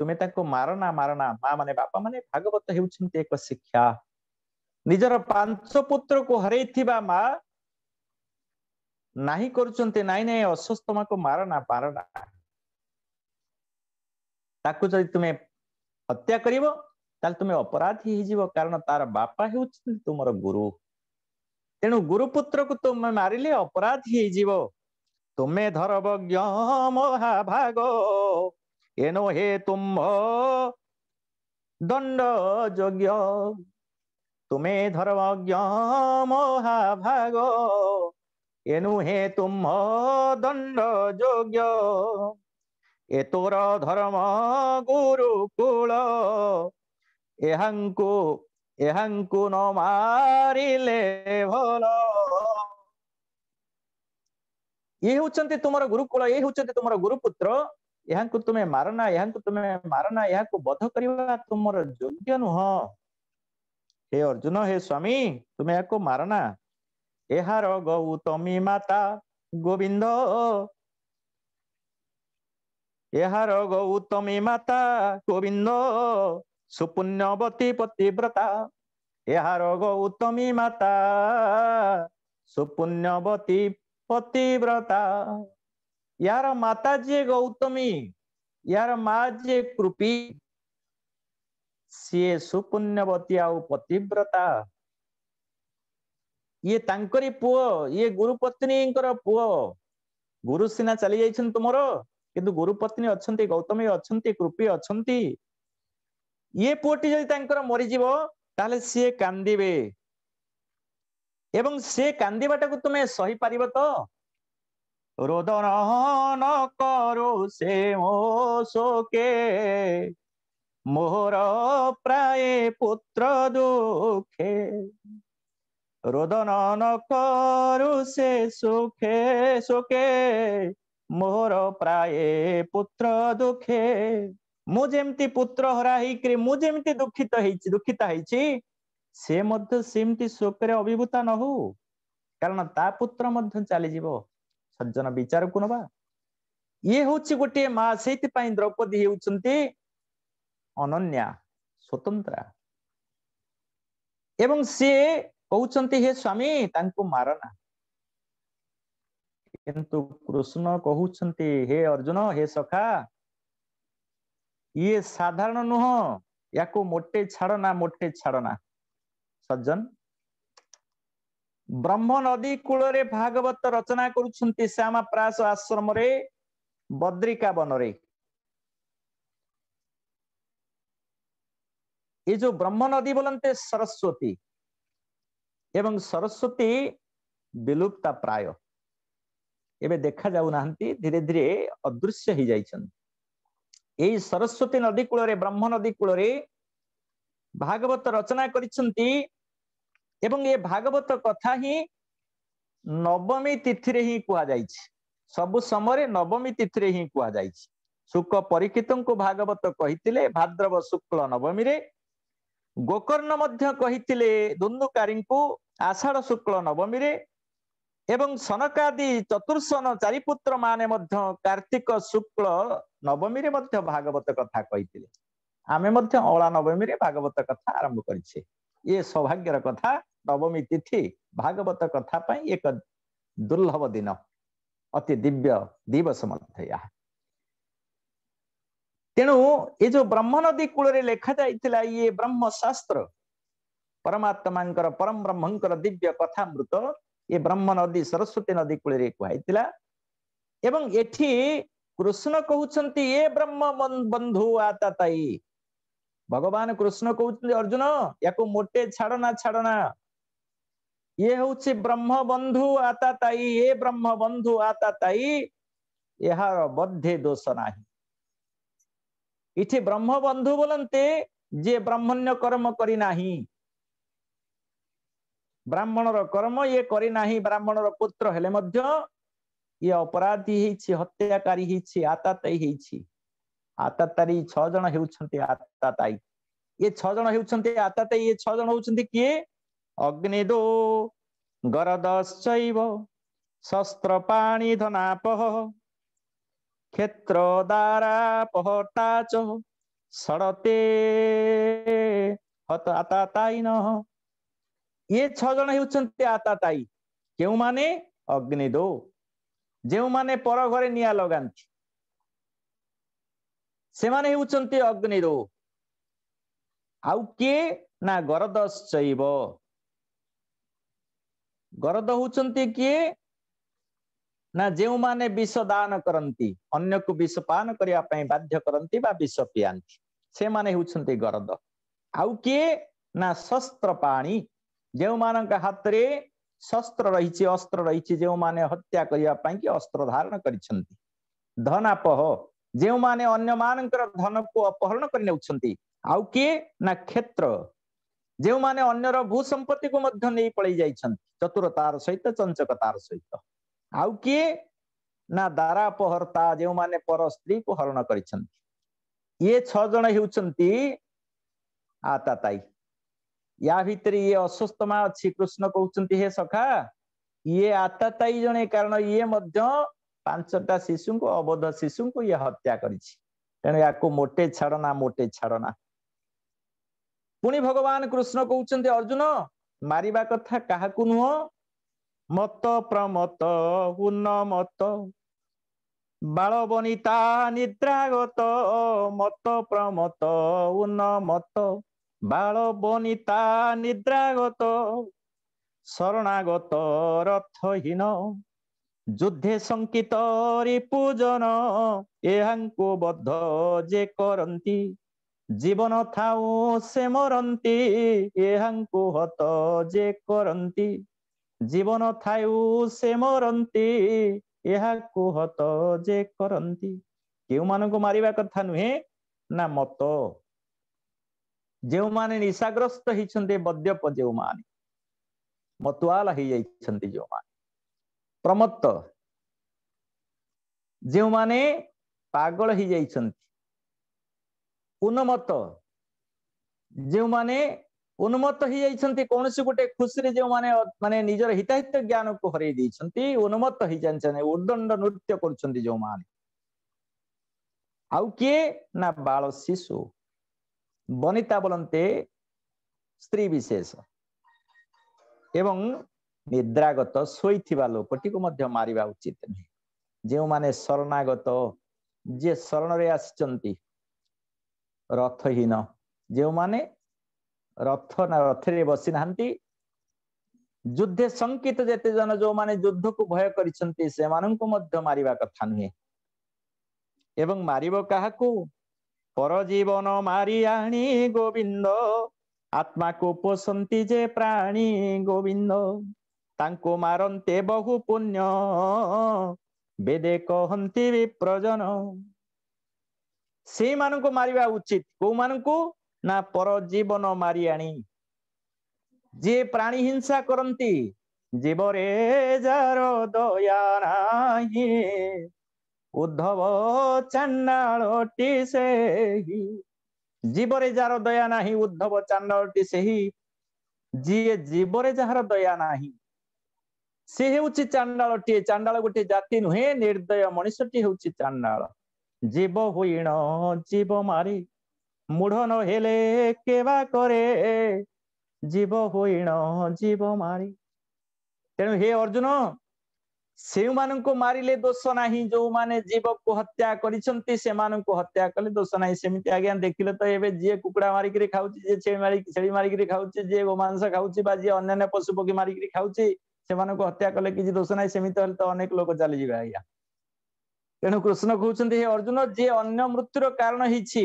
ତୁମେ ତାଙ୍କୁ ମାରନା ମାରନା ମା ମାନେ ବାପା ମାନେ ଭାଗବତ ହେଉଛନ୍ତି ଏକ ଶିକ୍ଷା ନିଜର ପାଞ୍ଚ ପୁତ୍ରକୁ ହରେଇଥିବା ମା ନାହିଁ କରୁଛନ୍ତି ନାଇଁ ନାଇଁ ଅସ୍ୱସ୍ଥମାକୁ ମାରନା ପାରନା ତାକୁ ଯଦି ତୁମେ ହତ୍ୟା କରିବ ତାହେଲେ ତୁମେ ଅପରାଧୀ ହେଇଯିବ କାରଣ ତାର ବାପା ହେଉଛନ୍ତି ତୁମର ଗୁରୁ ତେଣୁ ଗୁରୁପୁତ୍ରକୁ ତୁମେ ମାରିଲେ ଅପରାଧୀ ହେଇଯିବ ତୁମେ ଧରବଜ୍ଞ ମହାଭାଗ ଏଣୁ ହେ ତୁମ୍ଭ ଦଣ୍ଡ ଯୋଗ୍ୟ ତୁମେ ଧରବଜ୍ଞ ମହାଭାଗ એનું હે તુમ દંડ જોગ્ય એ તોર ધર્મ ગુરુકુળ ଏହାଙ୍କୁ ଏହାଙ୍କୁ ନ ମାରିଲେ ଭଲ ଇଏ ହେଉଛନ୍ତି ତୁମର ଗୁରୁକୁଳ ଇଏ ହେଉଛନ୍ତି ତୁମର ଗୁରୁପୁତ୍ର ଏହାଙ୍କୁ ତୁମେ ମାରନା ଏହାଙ୍କୁ ତୁମେ ମାରନା ଏହାକୁ ବଧ କରିବା ତୁମର ଯୋଗ୍ୟ ନୁହଁ ହେ ଅର୍ଜୁନ ହେ ସ୍ୱାମୀ ତୁମେ ଏହାକୁ ମାରନା এহার গৌতমী মাতা গোবিন্দ এহার গৌতমী মাতা গোবিন্দ সুপুণ্যবতী পতিব্রতা এহার গৌতমী মাতা সুপুণ্যবতী পতিব্রতা ইয়ার মাতা যে গৌতমী ইয়ার মা যে কৃপী ସିଏ ସୁପୁଣ୍ୟବତୀ ଆଉ ପତିବ୍ରତା ଇଏ ତାଙ୍କରି ପୁଅ ଇଏ ଗୁରୁ ପତ୍ନୀଙ୍କର ପୁଅ ଗୁରୁ ସିନା ଚାଲି ଯାଇଛନ୍ତି ତୁମର କିନ୍ତୁ ଗୁରୁ ପତ୍ନୀ ଅଛନ୍ତି ଗୌତମୀ ଅଛନ୍ତି କୃପି ଅଛନ୍ତି ଇଏ ପୁଅଟି ଯଦି ତାଙ୍କର ମରିଯିବ ତାହେଲେ ସିଏ କାନ୍ଦିବେ ଏବଂ ସେ କାନ୍ଦିବାଟାକୁ ତୁମେ ସହିପାରିବ ତ ରୋଦନ ନ କରୁ ସେ ମୋ ଶୋକେ ମୋହର ପ୍ରାୟ ପୁତ୍ର ଦୁଃଖେ রোদন করুষে সুখে সুখে মোর প্রায়ে পুত্র দুঃখে ମୁଁ ଯେମିତି ପୁତ୍ର ହରା ହେଇକିରି ମୁଁ ଯେମିତି ଦୁଃଖିତ ହେଇଛି ଦୁଃଖିତା ହେଇଛି ସେ ମଧ୍ୟ ସେମିତି ଶୋକରେ ଅଭିଭୂତା ନ ହଉ କାରଣ ତା ପୁତ୍ର ମଧ୍ୟ ଚାଲିଯିବ ସଜ୍ଜନ ବିଚାରକୁ ନବା ଇଏ ହଉଛି ଗୋଟିଏ ମା ସେଇଥିପାଇଁ ଦ୍ରୌପଦୀ ହେଉଛନ୍ତି ଅନନ୍ୟା ସ୍ୱତନ୍ତ୍ର ଏବଂ ସିଏ हे स्वामी मारना. तार कृष्ण हे अर्जुन हे सखा ये साधारण नुह या मोटे छाड़ना मोटे नदी कूल भागवत रचना श्यमा आश्रम बद्रिका वनरे जो ब्रह्म नदी बोले सरस्वती ଏବଂ ସରସ୍ଵତୀ ବିଲୁପ୍ତା ପ୍ରାୟ ଏବେ ଦେଖାଯାଉ ନାହାନ୍ତି ଧୀରେ ଧୀରେ ଅଦୃଶ୍ୟ ହେଇଯାଇଛନ୍ତି ଏଇ ସରସ୍ଵତୀ ନଦୀ କୂଳରେ ବ୍ରହ୍ମ ନଦୀ କୂଳରେ ଭାଗବତ ରଚନା କରିଛନ୍ତି ଏବଂ ଏ ଭାଗବତ କଥା ହିଁ ନବମୀ ତିଥିରେ ହିଁ କୁହାଯାଇଛି ସବୁ ସମୟରେ ନବମୀ ତିଥିରେ ହିଁ କୁହାଯାଇଛି ଶୁକ ପରୀକ୍ଷିତଙ୍କୁ ଭାଗବତ କହିଥିଲେ ଭାଦ୍ରବ ଶୁକ୍ଳ ନବମୀରେ ଗୋକର୍ଣ୍ଣ ମଧ୍ୟ କହିଥିଲେ ଦୁନ୍ଦୁକାରୀଙ୍କୁ ଆଷାଢ଼ ଶୁକ୍ଳ ନବମୀରେ ଏବଂ ସନକାଦି ଚତୁର୍ସନ ଚାରିପୁତ୍ର ମାନେ ମଧ୍ୟ କାର୍ତ୍ତିକ ଶୁକ୍ଳ ନବମୀରେ ମଧ୍ୟ ଭାଗବତ କଥା କହିଥିଲେ ଆମେ ମଧ୍ୟ ଅଁଳା ନବମୀରେ ଭାଗବତ କଥା ଆରମ୍ଭ କରିଛେ ଇଏ ସୌଭାଗ୍ୟର କଥା ନବମୀ ତିଥି ଭାଗବତ କଥା ପାଇଁ ଏକ ଦୁର୍ଲଭ ଦିନ ଅତି ଦିବ୍ୟ ଦିବସ ମଧ୍ୟ ଏହା तेणु जो ब्रह्म नदी कूलर लेखा जाइला ये ब्रह्म शास्त्र परमात्मा परम ब्रह्मर दिव्य कथा मृत ब्रह्म नदी सरस्वती नदी कूलरे कुरा यी कृष्ण क्रह्म बन्धु आताता भगवान कृष्ण अर्जुन या मोटे छाडना छाडना ये हि ब्रह्म बंधु बंधु ब्रह्म बन्धु आताता बद्धे दोष नै ଏଠି ବ୍ରହ୍ମ ବନ୍ଧୁ ବୋଲନ୍ତି ଯିଏ ବ୍ରାହ୍ମଣ୍ୟ କର୍ମ କରି ନାହିଁ ବ୍ରାହ୍ମଣର କର୍ମ ଇଏ କରି ନାହିଁ ବ୍ରାହ୍ମଣର ପୁତ୍ର ହେଲେ ମଧ୍ୟ ଇଏ ଅପରାଧୀ ହେଇଛି ହତ୍ୟାକାରୀ ହେଇଛି ଆତାତାୟୀ ହେଇଛି ଆତାତାରୀ ଛଅ ଜଣ ହେଉଛନ୍ତି ଆତାତାୟୀ ଇଏ ଛଅ ଜଣ ହେଉଛନ୍ତି ଆତାତାୟୀ ଇଏ ଛଅ ଜଣ ହେଉଛନ୍ତି କିଏ ଅଗ୍ନିଦୋ ଗରଦ ଶୈବ ଶସ୍ତ୍ର ପାଣି ଧନାପହ ক্ষেত্র দ্বারা পহটাচ সড়তে হত আতাতাই নহ ଇଏ ଛଅ ଜଣ ହେଉଛନ୍ତି ଆତାତାଇ କେଉଁମାନେ ଅଗ୍ନିଦୋ ଯେଉଁମାନେ ପର ଘରେ ନିଆଁ ଲଗାନ୍ତି ସେମାନେ ହେଉଛନ୍ତି ଅଗ୍ନିଦୋ ଆଉ କିଏ ନା ଗରଦ ଶୈବ ଗରଦ ହଉଛନ୍ତି କିଏ ना जो मैंने विष दान करती अन्य को विष पान करने बाध्य करती बा विष पियांती से मैंने हूँ गरद आउ किए ना शस्त्र पाणी जो मान हाथ में शस्त्र रही अस्त्र रही जो मैंने हत्या करने कि अस्त्र धारण कर धनापह जो मैंने अन्न मान धन को अपहरण कर क्षेत्र जो मैंने अगर भू संपत्ति को पलि जा चतुरतार सहित चंचकतार सहित ଆଉ କିଏ ନା ଦାରା ପହର୍ତ୍ତା ଯେଉଁମାନେ ପର ସ୍ତ୍ରୀକୁ ହରଣ କରିଛନ୍ତି ଇଏ ଛଅ ଜଣ ହେଉଛନ୍ତି ଆତାତାଇ ୟା ଭିତରେ ଇଏ ଅସୁସ୍ଥ ମା ଅଛି କୃଷ୍ଣ କହୁଛନ୍ତି ହେ ସଖା ଇଏ ଆତାତାଇ ଜଣେ କାରଣ ଇଏ ମଧ୍ୟ ପାଞ୍ଚଟା ଶିଶୁଙ୍କୁ ଅବୋଧ ଶିଶୁଙ୍କୁ ଇଏ ହତ୍ୟା କରିଛି ତେଣୁ ୟାକୁ ମୋଟେ ଛାଡ଼ନା ମୋଟେ ଛାଡ଼ନା ପୁଣି ଭଗବାନ କୃଷ୍ଣ କହୁଛନ୍ତି ଅର୍ଜୁନ ମାରିବା କଥା କାହାକୁ ନୁହଁ মত প্রমত উন্নমত বাল বনিতা নিদ্রাগত মত প্রমত উন্নমত বাল বনিতা নিদ্রাগত শরণাগত রথহীন যুদ্ধে শঙ্কিত রিপুজন এহাঙ্কু বদ্ধ যে করন্তি জীবন থাউ সে মরন্তি এহাঙ্কু হত যে করন্তি জীবন ଥାୟୁ ସେ ମରନ୍ତି ଏହାକୁ ହତ ଯେ କରନ୍ତି କେଉଁମାନଙ୍କୁ ମାରିବା କଥା ନୁହେଁ ନା ମତ ଯେଉଁମାନେ ନିଶାଗ୍ରସ୍ତ ହେଇଛନ୍ତି ମଦ୍ୟପ ଯେଉଁମାନେ ମତୁଆଲ ହେଇଯାଇଛନ୍ତି ଯେଉଁମାନେ ପ୍ରମତ୍ତ ଯେଉଁମାନେ ପାଗଳ ହେଇଯାଇଛନ୍ତି ଉନ୍ମତ ଯେଉଁମାନେ উন্মত্ত হইযাই কৌশি গোটে খুশি যে মানে নিজের হিতাহিত জ্ঞান কু হরাই দিয়েছেন উন্মত্ত হইযাই উদ্দণ্ড নৃত্য করছেন যে আউ কি না বাল শিশু বনিতা বলন্তে স্ত্রী বিশেষ এবং নিদ্রাগত শোইথিবা লোকটিকে মধ্যে মারিবা উচিত নহে যে শরণাগত যে শরণরে আসিছন্তি রথহীন যে ରଥ ନା ରଥରେ ବସିନାହାନ୍ତି ଯୁଦ୍ଧେ ଶଙ୍କିତ ଯେତେ ଜଣ ଯୋଉମାନେ ଯୁଦ୍ଧକୁ ଭୟ କରିଛନ୍ତି ସେମାନଙ୍କୁ ମଧ୍ୟ ମାରିବା କଥା ନୁହେଁ ଏବଂ ମାରିବ କାହାକୁ ପରଜୀବନ ମାରି ଆଣି ଗୋବିନ୍ଦ ଆତ୍ମାକୁ ପୋଷନ୍ତି ଯେ ପ୍ରାଣୀ ଗୋବିନ୍ଦ ତାଙ୍କୁ ମାରନ୍ତେ ବହୁ ପୁଣ୍ୟ ବେଦେ କହନ୍ତି ବିପ୍ରଜନ ସେଇମାନଙ୍କୁ ମାରିବା ଉଚିତ କୋଉମାନଙ୍କୁ ନା ପରଜୀବନ ମାରି ଆଣି ଯିଏ ପ୍ରାଣୀ ହିଂସା କରନ୍ତି ଜୀବରେ ଯାର ଦୟା ନାହିଁ ଉଦ୍ଧବ ଚାଣ୍ଡାଳଟି ସେହି ଜୀବରେ ଯାହାର ଦୟା ନାହିଁ ଉଦ୍ଧବ ଚାଣ୍ଡାଳଟି ସେହି ଯିଏ ଜୀବରେ ଯାହାର ଦୟା ନାହିଁ ସେ ହେଉଛି ଚାଣ୍ଡାଳଟିଏ ଚାଣ୍ଡାଳ ଗୋଟିଏ ଜାତି ନୁହେଁ ନିର୍ଦ୍ଦୟ ମଣିଷଟି ହେଉଛି ଚାଣ୍ଡାଳ ଜୀବ ହୁଇଣ ଜୀବ ମାରି ମୁଢ ନ ହେଲେ କେବା କରେ ଜୀବ ହୋଇଣ ଜୀବ ମାରି ତେଣୁ ହେ ଅର୍ଜୁନ ସେମାନଙ୍କୁ ମାରିଲେ ଦୋଷ ନାହିଁ ଯୋଉମାନେ ଜୀବକୁ ହତ୍ୟା କରିଛନ୍ତି ସେମାନଙ୍କୁ ହତ୍ୟା କଲେ ଦୋଷ ନାହିଁ ସେମିତି ଆଜ୍ଞା ଦେଖିଲେ ତ ଏବେ ଯିଏ କୁକୁଡ଼ା ମାରିକିରି ଖାଉଛି ଯିଏ ଛେଳି ମାରିକି ଛେଳି ମାରିକିରି ଖାଉଛି ଯିଏ ଗୋମାଂସ ଖାଉଛି ବା ଯିଏ ଅନ୍ୟାନ୍ୟ ପଶୁପକ୍ଷୀ ମାରିକିରି ଖାଉଛି ସେମାନଙ୍କୁ ହତ୍ୟା କଲେ କିଛି ଦୋଷ ନାହିଁ ସେମିତି ହେଲେ ତ ଅନେକ ଲୋକ ଚାଲିଯିବେ ଆଜ୍ଞା ତେଣୁ କୃଷ୍ଣ କହୁଛନ୍ତି ହେ ଅର୍ଜୁନ ଯିଏ ଅନ୍ୟ ମୃତ୍ୟୁର କାରଣ ହେଇଛି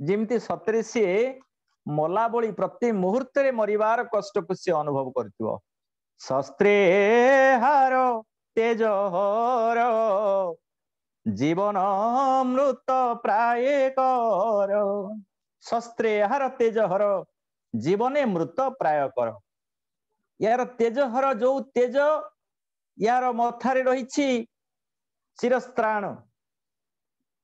ଯେମିତି ସତରେ ସିଏ ମଲାବଳି ପ୍ରତି ମୁହୂର୍ତ୍ତରେ ମରିବାର କଷ୍ଟକୁ ସିଏ ଅନୁଭବ କରିଥିବ ଶସ୍ତ୍ରେ ହାର ତେଜ ହର ଜୀବନ ମୃତ ପ୍ରାୟ କର ଶସ୍ତ୍ରେ ହାର ତେଜ ହର ଜୀବନେ ମୃତ ପ୍ରାୟ କର ୟାର ତେଜ ହର ଯୋଉ ତେଜ ୟାର ମଥାରେ ରହିଛି ଚିରସ୍ତ୍ରାଣ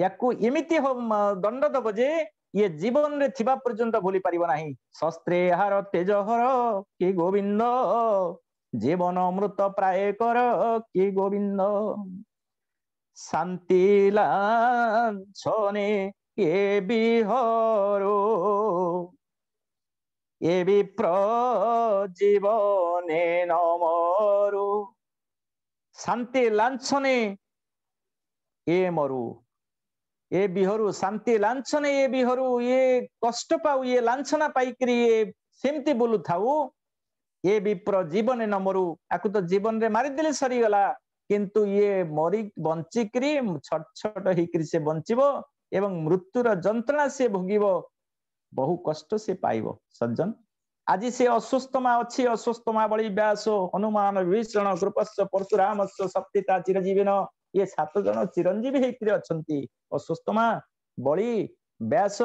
ୟାକୁ ଏମିତି ଦଣ୍ଡ ଦବ ଯେ ଇଏ ଜୀବନରେ ଥିବା ପର୍ଯ୍ୟନ୍ତ ଭୁଲି ପାରିବ ନାହିଁ ଶସ୍ତ୍ରେ ହାର ତେଜ ହର କି ଗୋବିନ୍ଦ ଜୀବନ ଅମୃତ ପ୍ରାୟ କର କି ଗୋବିନ୍ଦ শান্তি লাঞ্ছনে এ বিহর এ বিপ্র জীবনে নমরু শান্তি লাঞ্ছনে এ মরু ए बिहरू शान्ति लान्छन् ए बिहरू ए कष्ट पाऊ ए लान्छना पाइकिरि ए सिम्ति बोलु थाउ ए विप्र जीवन नमरु आकु त जीवन रे मारिदिले सरी गला किन्तु ए मरि बञ्चिकरि छट छट हिकरि से बञ्चिबो एवं मृत्युर र जन्त्रणा से भोगिबो बहु कष्ट से पाइबो सज्जन आज से अस्वस्थमा अछि अस्वस्थमा बलि व्यास हनुमान विष्णु कृपस्य परशुरामस्य सप्तिता चिरजीवन ଇଏ ସାତ ଜଣ ଚିରଞ୍ଜୀବୀ ହେଇକିରି ଅଛନ୍ତି ଅସୁସ୍ଥମା ବଳି ବ୍ୟାସ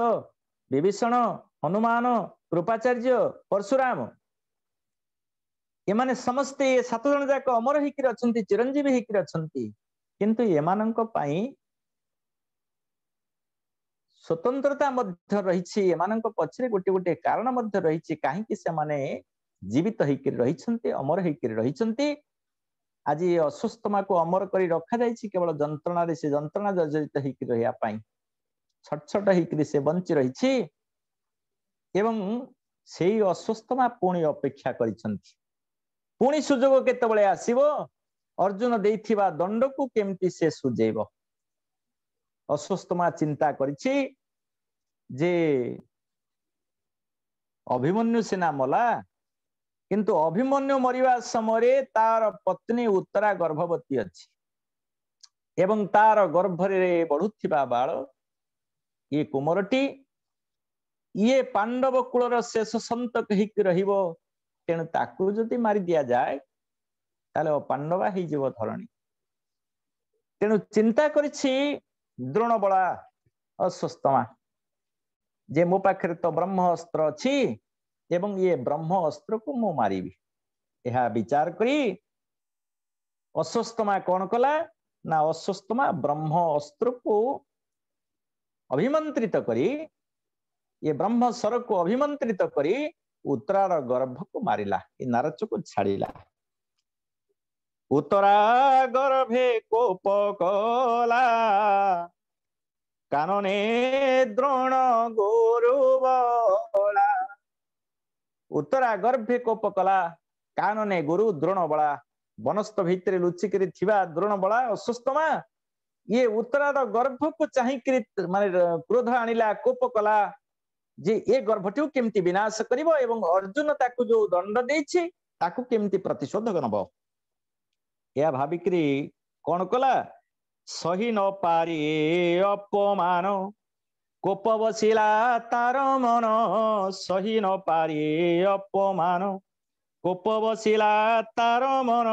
ବିଭୀଷଣ ହନୁମାନ କୃପାଚାର୍ଯ୍ୟ ପରଶୁରାମ ଏମାନେ ସମସ୍ତେ ଏ ସାତ ଜଣ ଯାକ ଅମର ହେଇକିରି ଅଛନ୍ତି ଚିରଞ୍ଜୀବୀ ହେଇକିରି ଅଛନ୍ତି କିନ୍ତୁ ଏମାନଙ୍କ ପାଇଁ ସ୍ୱତନ୍ତ୍ରତା ମଧ୍ୟ ରହିଛି ଏମାନଙ୍କ ପଛରେ ଗୋଟେ ଗୋଟେ କାରଣ ମଧ୍ୟ ରହିଛି କାହିଁକି ସେମାନେ ଜୀବିତ ହେଇକିରି ରହିଛନ୍ତି ଅମର ହେଇକିରି ରହିଛନ୍ତି ଆଜି ଅସୁସ୍ଥମାକୁ ଅମର କରି ରଖାଯାଇଛି କେବଳ ଯନ୍ତ୍ରଣାରେ ସେ ଯନ୍ତ୍ରଣା ଜର୍ଜରିତ ହେଇକି ରହିବା ପାଇଁ ଛୋଟ ଛୋଟ ହେଇକିରି ସେ ବଞ୍ଚି ରହିଛି ଏବଂ ସେଇ ଅସୁସ୍ଥମା ପୁଣି ଅପେକ୍ଷା କରିଛନ୍ତି ପୁଣି ସୁଯୋଗ କେତେବେଳେ ଆସିବ ଅର୍ଜୁନ ଦେଇଥିବା ଦଣ୍ଡକୁ କେମିତି ସେ ସୁଜେଇବ ଅସୁସ୍ଥମା ଚିନ୍ତା କରିଛି ଯେ ଅଭିମନ୍ୟୁ ସିନା ମଲା କିନ୍ତୁ ଅଭିମନ୍ୟୁ ମରିବା ସମୟରେ ତାର ପତ୍ନୀ ଉତ୍ତରା ଗର୍ଭବତୀ ଅଛି ଏବଂ ତାର ଗର୍ଭରେ ବଢୁଥିବା ବାଳ ଇଏ କୁମରଟି ଇଏ ପାଣ୍ଡବ କୁଳର ଶେଷ ସନ୍ତ ହେଇକି ରହିବ ତେଣୁ ତାକୁ ଯଦି ମାରି ଦିଆଯାଏ ତାହେଲେ ପାଣ୍ଡବା ହେଇଯିବ ଧରଣୀ ତେଣୁ ଚିନ୍ତା କରିଛି ଦ୍ରୋଣବଳା ଅଶ୍ୱସ୍ତମା ଯେ ମୋ ପାଖରେ ତ ବ୍ରହ୍ମ ଅସ୍ତ୍ର ଅଛି ଏବଂ ଇଏ ବ୍ରହ୍ମ ଅସ୍ତ୍ରକୁ ମୁଁ ମାରିବି ଏହା ବିଚାର କରି ଅସ୍ୱସ୍ତମା କଣ କଲା ନା ଅସ୍ୱସ୍ତମା ବ୍ରହ୍ମ ଅସ୍ତ୍ରକୁ ଅଭିମନ୍ତ୍ରିତ କରି ଇଏ ବ୍ରହ୍ମ ସ୍ୱରକୁ ଅଭିମନ୍ତ୍ରିତ କରି ଉତ୍ତରାର ଗର୍ଭକୁ ମାରିଲା ଏ ନାରଚକୁ ଛାଡିଲା ଉତ୍ତରା ଗର୍ଭେ କୋପ କଲା କାନନେ ଦ୍ରୋଣ ଗୁରୁବ उत्तरा गर्भे को पकला कानने गुरु द्रोण बला बनस्त भित्रे लुच्छि करि थिबा द्रोण असुस्तमा ये उत्तरा द गर्भ चाहि करि माने क्रोध आनिला कोप जे ए गर्भटु केमति विनाश करिवो एवं अर्जुन ताकु जो दण्ड दैछि ताकु केमति प्रतिशोध गनबो या भाबिकरी कोन कला सही न पारि अपमान गोप बसिला तार मन सही नपारि अपमान गोप बसिला तार मन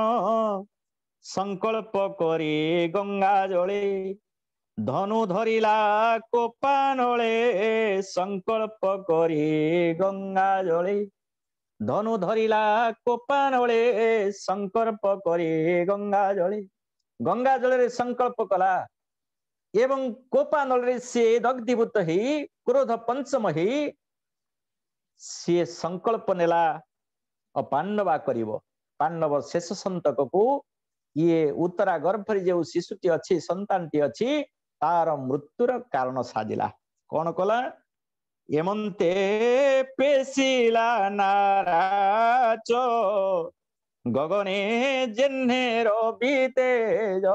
सङ्कल्प गरे गङ्गा जले धनु धरिला कोपा नले सङ्कल्प गरे गङ्गा जले धनु धरिला कोपा नले सङ्कल्प गरे गङ्गा जले गङ्गा जलले सङ्कल्प कला ଏବଂ କୋପା ନଳରେ ସିଏ ଦଗ୍ଧୀଭୂତ ହେଇ କ୍ରୋଧ ପଞ୍ଚମ ହେଇ ସିଏ ସଂକଳ୍ପ ନେଲା ପାଣ୍ଡବା କରିବ ପାଣ୍ଡବ ଶେଷ ସନ୍ତକକୁ ଇଏ ଉତ୍ତରା ଗର୍ଭରେ ଯେଉଁ ଶିଶୁଟି ଅଛି ସନ୍ତାନଟି ଅଛି ତାର ମୃତ୍ୟୁର କାରଣ ସାଜିଲା କଣ କଲା ଏମନ୍ତେ ପେଶିଲା ନାରାଚ ଗଗନେ ଜେହ୍ନେ ରବି ତେଜ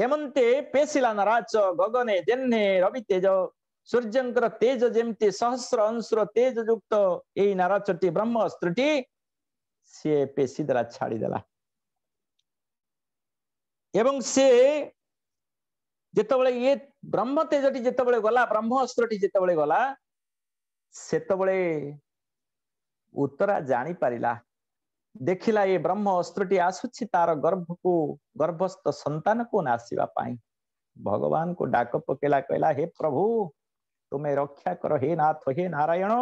एमन्ते पेशिला नराच गगन जेहे रवि तेज सूर्य तेज जे सहस्र अंश्र तेजयुक्त ए नराच ट्रह्म अस्त्र पेशिदेला छाडिदला ए ब्रह्म तेजी जे गला ब्रह्म अस्त्र गला उत्तरा जा पारा देखिला ये ब्रह्म अस्त्रटि आसुछि तार गर्भ को गर्भस्त संतान को नासिवा पाई भगवान को डाक पकेला कहला हे प्रभु तुमे रक्षा करो हे नाथ हे नारायण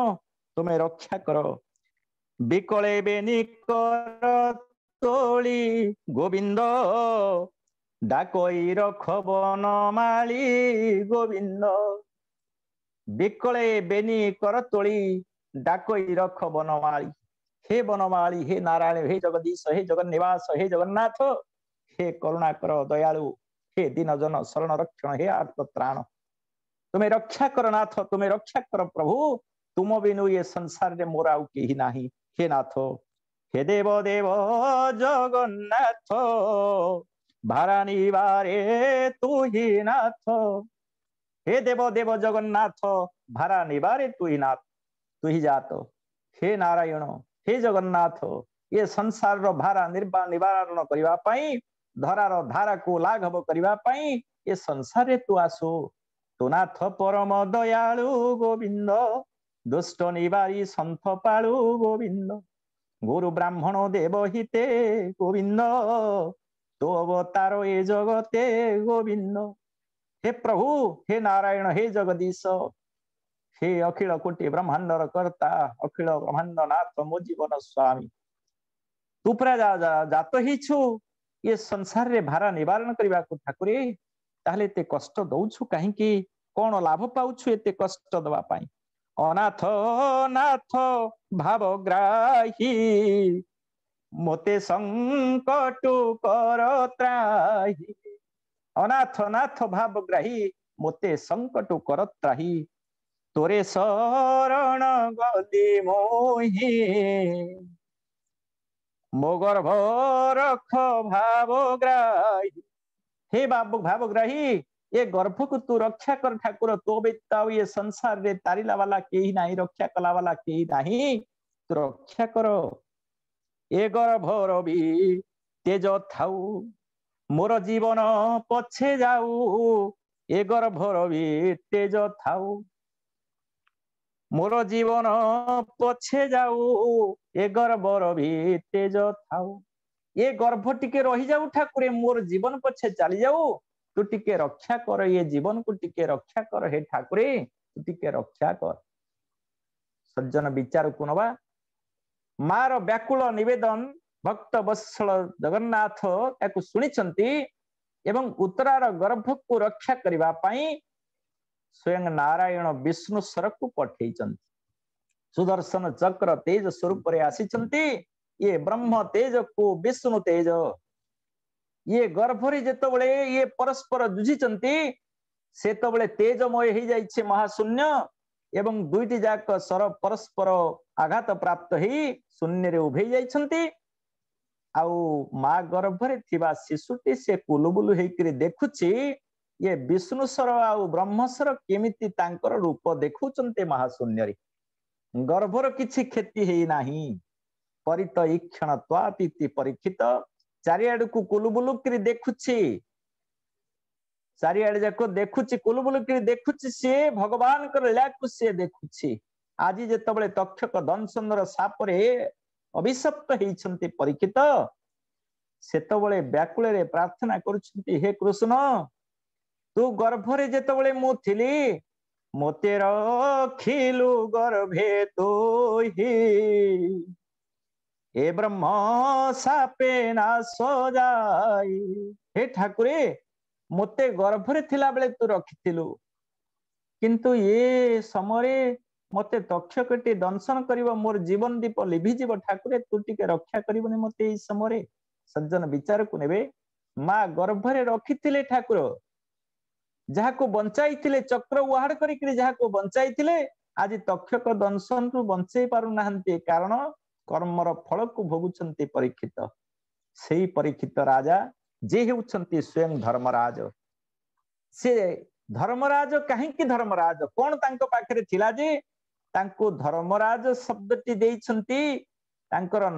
तुमे रक्षा करो बिकले बेनी कर तोली गोविंद डाकोई रखबन माली गोविंद बिकले बेनी कर तोली डाकोई रखबन माली हे बनमाली हे नारायण हे जगदीश हे जगन हे जगन्नाथ हे करुणा कर दयालु हे दीन जन शरण रक्षण हे आत्मत्राण तुम्हें रक्षा कर नाथ तुम्हें रक्षा कर प्रभु तुम बिनु ये संसार रे मोर आउ कहीं ना हे नाथ हे देव देव जगन्नाथ भारानी बारे तू ही नाथ हे देव देव जगन्नाथ भारानी निवारे तु ही नाथ तु ही जात हे नारायण हे जगन्नाथ संसार र भारा निवारण धरार धाराको संसारे तु परम दयालु गोविन्द दुष्ट निवारी सन्थ गोविंद गुरु ब्राह्मण देव हिगो तो अवतार ए गोविंद गोविन्द प्रभु हे नारायण हे जगदीश ହେ ଅଖିଳ କୋଟି ବ୍ରହ୍ମାଣ୍ଡର କର୍ତ୍ତା ଅଖିଳ ବ୍ରହ୍ମାଣ୍ଡ ନାଥ ମୋ ଜୀବନ ସ୍ଵାମୀ ତୁ ପୁରା ଜାତ ହେଇଛୁ ଇଏ ସଂସାରରେ ଭାର ନିବାରଣ କରିବାକୁ ଠାକୁରେ ତାହେଲେ ଏତେ କଷ୍ଟ ଦଉଛୁ କାହିଁକି କଣ ଲାଭ ପାଉଛୁ ଏତେ କଷ୍ଟ ଦବା ପାଇଁ ଅନାଥ ନାଥ ଭାବ ଗ୍ରାହୀ ମୋତେ ସଙ୍କଟୁ କର ତ୍ରାହି ଅନାଥ ନାଥ ଭାବ ଗ୍ରାହୀ ମୋତେ ସଙ୍କଟୁ କର ତ୍ରାହି তোরে শরণ গলি মোহি মো গর্ভ রক্ষ ভাবগ্রাহী হে বাবু ভাবগ্রাহী এ গর্ভକୁ ତୁ ରକ୍ଷା କର ଠାକୁର ତୋ ବ୍ୟତୀତ ଆଉ ଏ ସଂସାରରେ ତାରିଲା ବାଲା କେହି ନାହିଁ ରକ୍ଷା କଲା ବାଲା କେହି ନାହିଁ ତୁ ରକ୍ଷା କର ଏ ଗର୍ଭର ବି ତେଜ ଥାଉ ମୋର ଜୀବନ ପଛେ ଯାଉ ଏ ଗର୍ଭର ବି ତେଜ ଥାଉ ମୋର ଜୀବନ ପଛେ ଯାଉ ଏ ଗର୍ବର ଭିତେଜ ଥାଉ ଏ ଗର୍ଭ ଟିକେ ରହିଯାଉ ଠାକୁରେ ମୋର ଜୀବନ ପଛେ ଚାଲିଯାଉ ତୁ ଟିକେ ରକ୍ଷା କର ଏ ଜୀବନକୁ ଟିକେ ରକ୍ଷା କର ହେ ଠାକୁରେ ତୁ ଟିକେ ରକ୍ଷା କର ସଜ୍ଜନ ବିଚାରକୁ ନବା ମାର ବ୍ୟାକୁଳ ନିବେଦନ ଭକ୍ତ ବତ୍ସଳ ଜଗନ୍ନାଥ ତାକୁ ଶୁଣିଛନ୍ତି ଏବଂ ଉତ୍ତରାର ଗର୍ଭକୁ ରକ୍ଷା କରିବା ପାଇଁ स्वयं नारायण विष्णु स्वरू पठ सुदर्शन चक्र तेज स्वरूप इ गर्भरी ये परस्पर जुझिन्छ तेजमय है जाइ महाशून्य सर परस्पर आघात प्राप्त है शून्य उभै जाइ मार्भ शिशुटी सेलुबुल हैक देखु ଇଏ ବିଷ୍ଣୁସର ଆଉ ବ୍ରହ୍ମସର କେମିତି ତାଙ୍କର ରୂପ ଦେଖୁଛନ୍ତି ମହାଶୂନ୍ୟରେ ଗର୍ଭର କିଛି କ୍ଷତି ହେଇନାହିଁ ପରିତ ଇକ୍ଷଣ ତ୍ଵା ପିତି ପରୀକ୍ଷିତ ଚାରିଆଡକୁ କୁଲୁବୁଲୁକିରି ଦେଖୁଛି ଚାରିଆଡେ ଯାକ ଦେଖୁଛି କୁଲୁବୁଲୁକିରି ଦେଖୁଛି ସିଏ ଭଗବାନଙ୍କର ଲୀଳାକୁ ସିଏ ଦେଖୁଛି ଆଜି ଯେତେବେଳେ ତକ୍ଷକ ଦଂଶନର ସାପରେ ଅଭିଶପ୍ତ ହେଇଛନ୍ତି ପରୀକ୍ଷିତ ସେତେବେଳେ ବ୍ୟାକୁଳରେ ପ୍ରାର୍ଥନା କରୁଛନ୍ତି ହେ କୃଷ୍ଣ ତୁ ଗର୍ଭରେ ଯେତେବେଳେ ମୁଁ ଥିଲି ମୋତେ ରଖିଲୁ ଗର୍ଭେ ତୋ ହେ ବ୍ରହ୍ମ ସାପେ ନା ସଜାଇ ହେ ଠାକୁରେ ମୋତେ ଗର୍ଭରେ ଥିଲା ବେଳେ ତୁ ରଖିଥିଲୁ କିନ୍ତୁ ଏ ସମୟରେ ମୋତେ ତକ୍ଷକଟି ଦଂଶନ କରିବ ମୋର ଜୀବନ ଦୀପ ଲିଭିଯିବ ଠାକୁରେ ତୁ ଟିକେ ରକ୍ଷା କରିବୁନି ମୋତେ ଏଇ ସମୟରେ ସଜ୍ଜନ ବିଚାରକୁ ନେବେ ମା ଗର୍ଭରେ ରଖିଥିଲେ ଠାକୁର जहाको बञ्चाले चक्र उहाड जहाँको बञ्चाले आज तक्षक दर्शन रु बंचै पारु कारण कर्म फल भोगुन चाहिँ परीक्षित राजा जे हौ स्वयं धर्मराज से धर्मराज कि धर्मराज जे तांको धर्मराज शब्द टी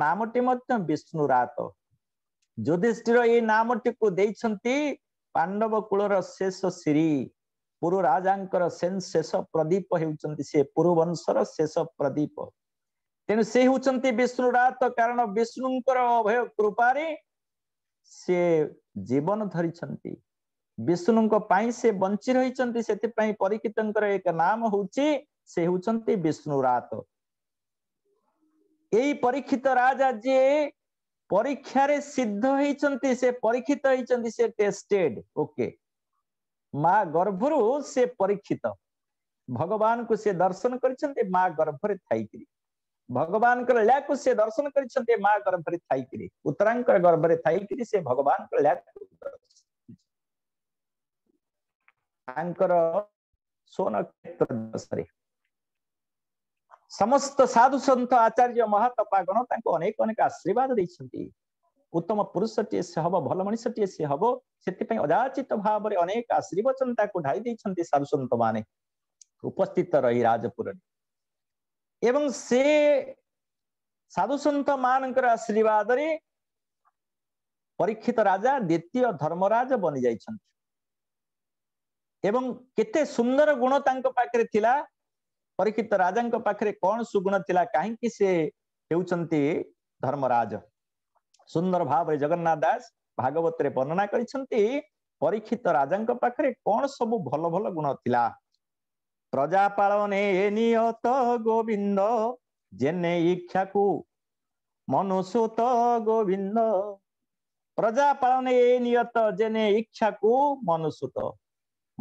नाम विष्णुरात जोधिष्टि य नाम ठिक ପାଣ୍ଡବ କୂଳର ଶେଷ ଶ୍ରୀ ପୁରୁ ରାଜାଙ୍କର ଶେଷ ପ୍ରଦୀପ ହେଉଛନ୍ତି ସେ ପୁରୁବଂଶର ଶେଷ ପ୍ରଦୀପ ତେଣୁ ସେ ହେଉଛନ୍ତି ବିଷ୍ଣୁ ରାତ କାରଣ ବିଷ୍ଣୁଙ୍କର ଅଭୟ କୃପାରେ ସେ ଜୀବନ ଧରିଛନ୍ତି ବିଷ୍ଣୁଙ୍କ ପାଇଁ ସେ ବଞ୍ଚି ରହିଛନ୍ତି ସେଥିପାଇଁ ପରୀକ୍ଷିତଙ୍କର ଏକ ନାମ ହଉଛି ସେ ହେଉଛନ୍ତି ବିଷ୍ଣୁ ରାତ ଏଇ ପରୀକ୍ଷିତ ରାଜା ଯିଏ परीक्षा रे सिद्ध होती से परीक्षित होती से टेस्टेड ओके माँ गर्भ रु से परीक्षित भगवान को से दर्शन करें माँ गर्भरे थी भगवान लय को से दर्शन करें माँ गर्भरे थी उत्तरा गर्भरे थी से भगवान लय स्वर्ण क्षेत्र दशरी समस्त साधु सन्थ आचार्य ମହାତପାଗଣ ତାଙ୍କୁ ଅନେକ ଅନେକ ଆଶୀର୍ବାଦ ଦେଇଛନ୍ତି ଉତ୍ତମ ପୁରୁଷଟିଏ ସେ ହବ ଭଲ ମଣିଷଟିଏ ସେ ହବ ସେଥିପାଇଁ ଅଯାଚିତ ଭାବରେ ଅନେକ ଆଶୀର୍ବଚନ ତାକୁ ଢାଳି ଦେଇଛନ୍ତି ସାଧୁ ସନ୍ଥ ମାନେ ଉପସ୍ଥିତ ରହି ରାଜପୁରରେ ଏବଂ ସେ ସାଧୁ ସନ୍ଥ ମାନଙ୍କର ଆଶୀର୍ବାଦରେ ପରୀକ୍ଷିତ ରାଜା ଦ୍ୱିତୀୟ ଧର୍ମରାଜ ବନି ଯାଇଛନ୍ତି ଏବଂ କେତେ ସୁନ୍ଦର ଗୁଣ ତାଙ୍କ ପାଖରେ ଥିଲା ପରୀକ୍ଷିତ ରାଜାଙ୍କ ପାଖରେ କ'ଣ ସୁଗୁଣ ଥିଲା କାହିଁକି ସେ ହେଉଛନ୍ତି ଧର୍ମରାଜ ସୁନ୍ଦର ଭାବରେ ଜଗନ୍ନାଥ ଦାସ ଭାଗବତରେ ବର୍ଣ୍ଣନା କରିଛନ୍ତି ପରୀକ୍ଷିତ ରାଜାଙ୍କ ପାଖରେ କ'ଣ ସବୁ ଭଲ ଭଲ ଗୁଣ ଥିଲା ପ୍ରଜାପାଳନେ ଏ ନିୟତ ଗୋବିନ୍ଦ ଜେନେ ଇଚ୍ଛାକୁ ମନୁଷୁତ ଗୋବିନ୍ଦ ପ୍ରଜାପାଳନେ ଏ ନିୟତ ଜେନେ ଇଚ୍ଛାକୁ ମନୁଷୁତ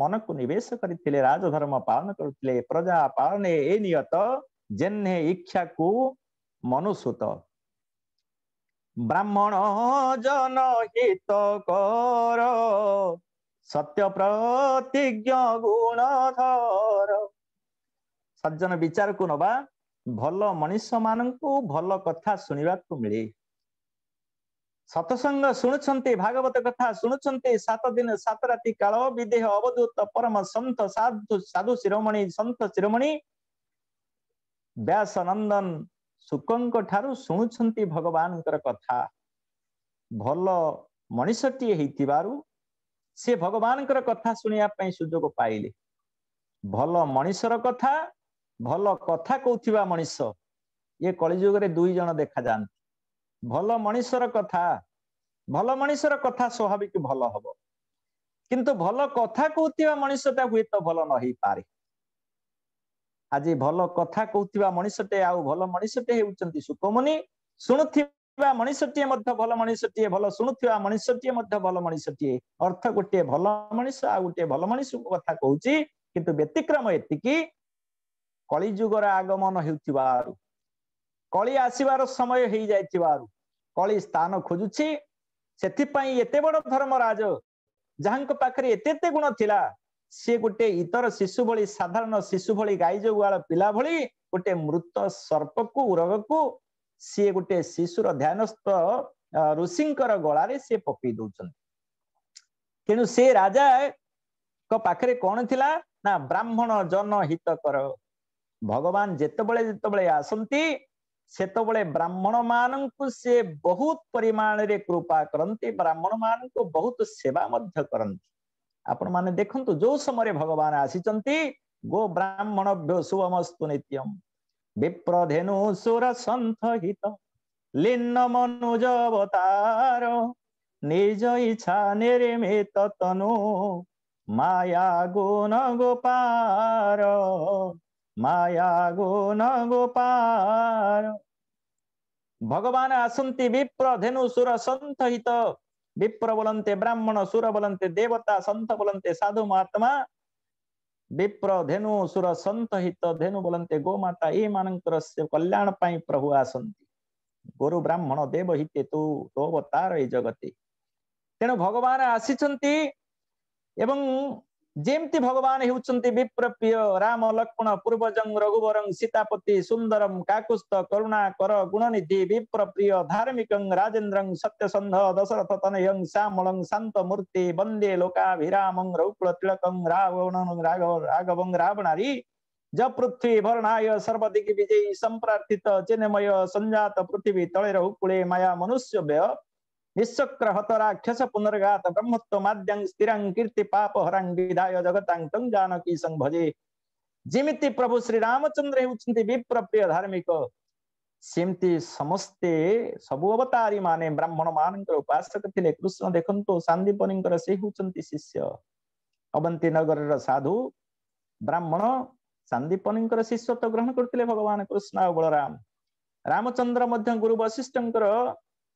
मनको राजधर्म गरिधर्म पा प्रजा पालन ए नियत जेहे इच्छा कु मनु ब्राह्मण सत्य प्रतिज्ञ गुणधर सज्जन विचार कु कु मिले। ସତସଙ୍ଗ ଶୁଣୁଛନ୍ତି ଭାଗବତ କଥା ଶୁଣୁଛନ୍ତି ସାତ ଦିନ ସାତ ରାତି କାଳ ବିଦେହ ଅବଦୂତ ପରମ ସନ୍ଥ ସାଧୁ ସାଧୁ ଶିରୋମଣି ସନ୍ଥ ଶିରୋମଣି ବ୍ୟାସ ନନ୍ଦନ ଶୁକଙ୍କ ଠାରୁ ଶୁଣୁଛନ୍ତି ଭଗବାନଙ୍କର କଥା ଭଲ ମଣିଷଟିଏ ହେଇଥିବାରୁ ସେ ଭଗବାନଙ୍କର କଥା ଶୁଣିବା ପାଇଁ ସୁଯୋଗ ପାଇଲେ ଭଲ ମଣିଷର କଥା ଭଲ କଥା କହୁଥିବା ମଣିଷ ଇଏ କଳିଯୁଗରେ ଦୁଇ ଜଣ ଦେଖାଯାଆନ୍ତି ଭଲ ମଣିଷର କଥା ଭଲ ମଣିଷର କଥା ସ୍ୱାଭାବିକ ଭଲ ହବ କିନ୍ତୁ ଭଲ କଥା କହୁଥିବା ମଣିଷଟା ହୁଏତ ଭଲ ନ ହେଇପାରେ ଆଜି ଭଲ କଥା କହୁଥିବା ମଣିଷଟେ ଆଉ ଭଲ ମଣିଷଟେ ହେଉଛନ୍ତି ସୁକମୁନି ଶୁଣୁଥିବା ମଣିଷଟିଏ ମଧ୍ୟ ଭଲ ମଣିଷଟିଏ ଭଲ ଶୁଣୁଥିବା ମଣିଷଟିଏ ମଧ୍ୟ ଭଲ ମଣିଷଟିଏ ଅର୍ଥ ଗୋଟିଏ ଭଲ ମଣିଷ ଆଉ ଗୋଟିଏ ଭଲ ମଣିଷ କଥା କହୁଛି କିନ୍ତୁ ବ୍ୟତିକ୍ରମ ଏତିକି କଳିଯୁଗର ଆଗମନ ହେଉଥିବାରୁ କଳି ଆସିବାର ସମୟ ହେଇଯାଇଥିବାରୁ କଳି ସ୍ଥାନ ଖୋଜୁଛି ସେଥିପାଇଁ ଏତେ ବଡ ଧର୍ମ ରାଜ ଯାହାଙ୍କ ପାଖରେ ଏତେ ଏତେ ଗୁଣ ଥିଲା ସିଏ ଗୋଟେ ଇତର ଶିଶୁ ଭଳି ସାଧାରଣ ଶିଶୁ ଭଳି ଗାଈ ଯୋଗୁଆଳ ପିଲା ଭଳି ଗୋଟେ ମୃତ ସର୍ପକୁ ଉରଗକୁ ସିଏ ଗୋଟେ ଶିଶୁର ଧ୍ୟାନସ୍ଥ ଋଷିଙ୍କର ଗଳାରେ ସିଏ ପକେଇ ଦଉଛନ୍ତି ତେଣୁ ସେ ରାଜାଙ୍କ ପାଖରେ କଣ ଥିଲା ନା ବ୍ରାହ୍ମଣ ଜନ ହିତକର ଭଗବାନ ଯେତେବେଳେ ଯେତେବେଳେ ଆସନ୍ତି ସେତେବେଳେ ବ୍ରାହ୍ମଣ ମାନଙ୍କୁ ସେ ବହୁତ ପରିମାଣରେ କୃପା କରନ୍ତି ବ୍ରାହ୍ମଣ ମାନଙ୍କୁ ବହୁତ ସେବା ମଧ୍ୟ କରନ୍ତି ଆପଣମାନେ ଦେଖନ୍ତୁ ଯୋଉ ସମୟରେ ଭଗବାନ ଆସିଛନ୍ତି ଗୋ ବ୍ରାହ୍ମଣ ଶୁଭମସ୍ତୁ ନିତ୍ୟମ ବିପ୍ରଧେନୁ ସୁର ସନ୍ଥହିତ ଲିନ୍ନ ମନୁଜ ଅବତାର ନିଜ ଇଚ୍ଛା ନିର୍ମିତ ତନୁ ମାୟା ଗୁଣ ଗୋପାର माया गोपाल भगवान विप्र धेनु सुर सन्त विप्र बोलन्ते ब्राह्मण सुर बोलन्ते देवता सन्त बोलन्ते साधु महात्मा विप्र धेनु सुर सन्त धेनु बोलन्ते गोमाता कल्याण पाई प्रभु गुरु ब्राह्मण देव देवहिते तु गोतार जगते तेणु भगवान एवं ଯେମିତି ଭଗବାନ ହେଉଛନ୍ତି ବିପ୍ରପ୍ରିୟ ରାମ ଲକ୍ଷ୍ମଣ ପୂର୍ବଜଂ ରଘୁବରଂ ସୀତାପତି ସୁନ୍ଦରମ କାକୁସ୍ତ କରୁଣା କର ଗୁଣନିଧି ବିପ୍ରପ୍ରିୟ ଧାର୍ମିକଂ ରାଜେନ୍ଦ୍ରଂ ସତ୍ୟସନ୍ଧ ଦଶରଥ ତନୟଂ ଶ୍ୟାମଳଂ ଶାନ୍ତ ମୂର୍ତ୍ତି ବନ୍ଦେ ଲୋକାଭିରାମଂ ରୌକୁଳ ତିଳକଂ ରାବଣ ରାଘବଂ ରାବଣାରୀ ଯପୃଥ୍ୱୀ ଭରଣାୟ ସର୍ବଦିଗି ବିଜୟୀ ସମ୍ପ୍ରାର୍ଥିତ ଚିନ୍ମୟ ସଂଜାତ ପୃଥିବୀ ତଳେ ରହୁକୁଳେ ମାୟା ମନୁଷ୍ୟ ବ୍ୟୟ निस्सक्रहतराक्षस पुनर्घात ब्रह्मत्वमाद्यं स्थिरं कीर्ति पापहरं विधाय जगतां जानकी संभजे जिमिति प्रभु श्री रामचंद्र हेउचंती धार्मिक सेमती समस्ते सबु अवतारी माने ब्राह्मण मान उपासक थिले कृष्ण देखंतु सांदीपनिंकर से हेउचंती शिष्य अवंती नगर साधु ब्राह्मण सांदीपनिंकर शिष्यत्व ग्रहण करते भगवान कृष्ण और बलराम रामचंद्र गुरु वशिष्ठ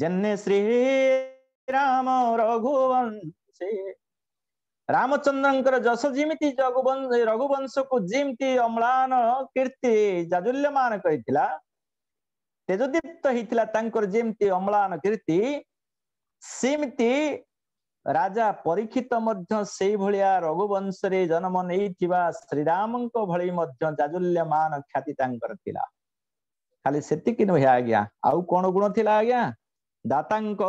जन श्री रघुवंश रामचन्द्र जस जघुवंशको जिम्ति अम्ला कीर्ति जाजुल्यमान गरिरह तेजदीप्त हितिला तंकर जति अम्लन कीर्ति राजा परीक्षित रघुवंशले जन्म नै भली मध्य जाजुल्यमान ख्यातिर थाहा खालि सतिक नह्या आउ आउन गुण था ଦାତାଙ୍କ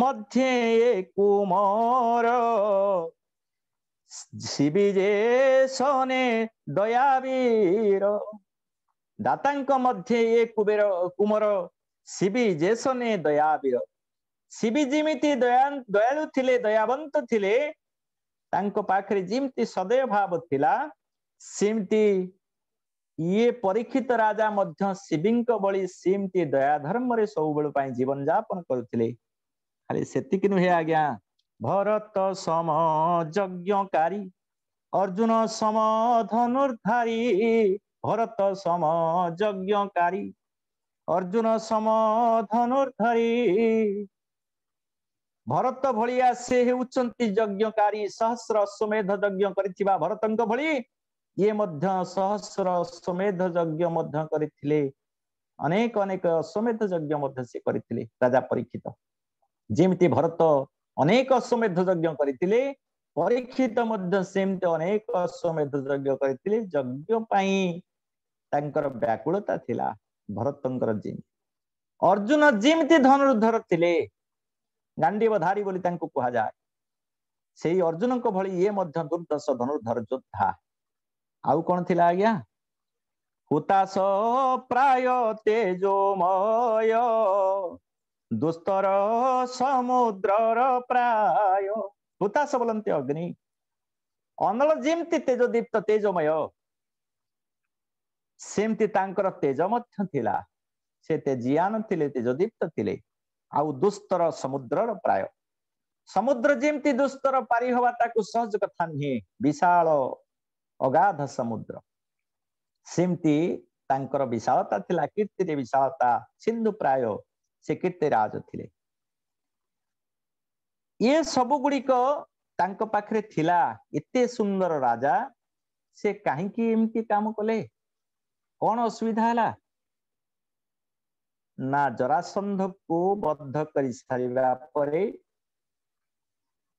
ମଧ୍ୟେ କୁମର ଶିବିଜେ ସନେ ଦୟାବୀର ଦାତାଙ୍କ ମଧ୍ୟେ ଏ କୁବେର କୁମର ଶିବି ଜେସନେ ଦୟାବୀର ଶିବି ଯେମିତି ଦୟା ଦୟାଳୁ ଥିଲେ ଦୟାବନ୍ତ ଥିଲେ ତାଙ୍କ ପାଖରେ ଯେମିତି ସଦୟ ଭାବ ଥିଲା ସେମିତି ଇଏ ପରୀକ୍ଷିତ ରାଜା ମଧ୍ୟ ଶିବିଙ୍କ ଭଳି ସିମ୍ଟି ଦୟା ଧର୍ମରେ ସବୁବେଳେ ପାଇଁ ଜୀବନ ଯାପନ କରୁଥିଲେ ଖାଲି ସେତିକି ନୁହେଁ ଆଜ୍ଞା ଭରତ ସମ ଯଜ୍ଞକାରୀ ଅର୍ଜୁନ ସମ ଧନୁର୍ଧାରୀ ଭରତ ସମ ଯଜ୍ଞକାରୀ ଅର୍ଜୁନ ସମ ଧନୁର୍ଧାରୀ ଭରତ ଭଳିଆ ସେ ହେଉଛନ୍ତି ଯଜ୍ଞକାରୀ ସହସ୍ର ଅଶ୍ୱମେଧ ଯଜ୍ଞ କରିଥିବା ଭରତଙ୍କ ଭଳି ଇଏ ମଧ୍ୟ ସହସ୍ର ସ୍ୱମେଧ ଯଜ୍ଞ ମଧ୍ୟ କରିଥିଲେ ଅନେକ ଅନେକ ସ୍ୱମେଧ ଯଜ୍ଞ ମଧ୍ୟ ସେ କରିଥିଲେ ରାଜା ପରୀକ୍ଷିତ ଯେମିତି ଭରତ ଅନେକ ସ୍ୱମେଧ ଯଜ୍ଞ କରିଥିଲେ ପରୀକ୍ଷିତ ମଧ୍ୟ ସେମିତି ଅନେକ ସ୍ୱମେଧ ଯଜ୍ଞ କରିଥିଲେ ଯଜ୍ଞ ପାଇଁ ତାଙ୍କର ବ୍ୟାକୁଳତା ଥିଲା ଭରତଙ୍କର ଯେମିତି ଅର୍ଜୁନ ଯେମିତି ଧନୁର୍ଦ୍ଧର ଥିଲେ ଗାଣ୍ଡିବଧାରୀ ବୋଲି ତାଙ୍କୁ କୁହାଯାଏ ସେଇ ଅର୍ଜୁନଙ୍କ ଭଳି ଇଏ ମଧ୍ୟ ଦୁର୍ଦ୍ଦଶ ଧନୁର୍ଦ୍ଧର ଯୋଦ୍ଧା ଆଉ କଣ ଥିଲା ଆଜ୍ଞା ହୁତାସ ପ୍ରାୟ ତେଜମୟ ଦୁସ୍ତର ସମୁଦ୍ରର ପ୍ରାୟ ହୁତାସ ବୋଲନ୍ତି ଅଗ୍ନି ଅନଳ ଯେମିତି ତେଜ ଦୀପ୍ତ ତେଜମୟ ସେମିତି ତାଙ୍କର ତେଜ ମଧ୍ୟ ଥିଲା ସେ ତେଜିଆ ତେଜିଆନ ଥିଲେ ତେଜଦୀପ୍ତ ଥିଲେ ଆଉ ଦୁସ୍ତର ସମୁଦ୍ରର ପ୍ରାୟ ସମୁଦ୍ର ଯେମିତି ଦୁସ୍ତର ପାରି ହବା ତାକୁ ସହଜ କଥା ନୁହେଁ ବିଶାଳ ଅଗାଧ ସମୁଦ୍ର ସେମିତି ତାଙ୍କର ବିଶାଳତା ଥିଲା କୀର୍ତ୍ତିରେ ବିଶାଳତା ସିନ୍ଧୁ ପ୍ରାୟ ସେ କୀର୍ତ୍ତିରାଜ ଥିଲେ ଏ ସବୁ ଗୁଡିକ ତାଙ୍କ ପାଖରେ ଥିଲା ଏତେ ସୁନ୍ଦର ରାଜା ସେ କାହିଁକି ଏମିତି କାମ କଲେ କଣ ଅସୁବିଧା ହେଲା ନା ଜରାସନ୍ଧକୁ ବଦ୍ଧ କରି ସାରିବା ପରେ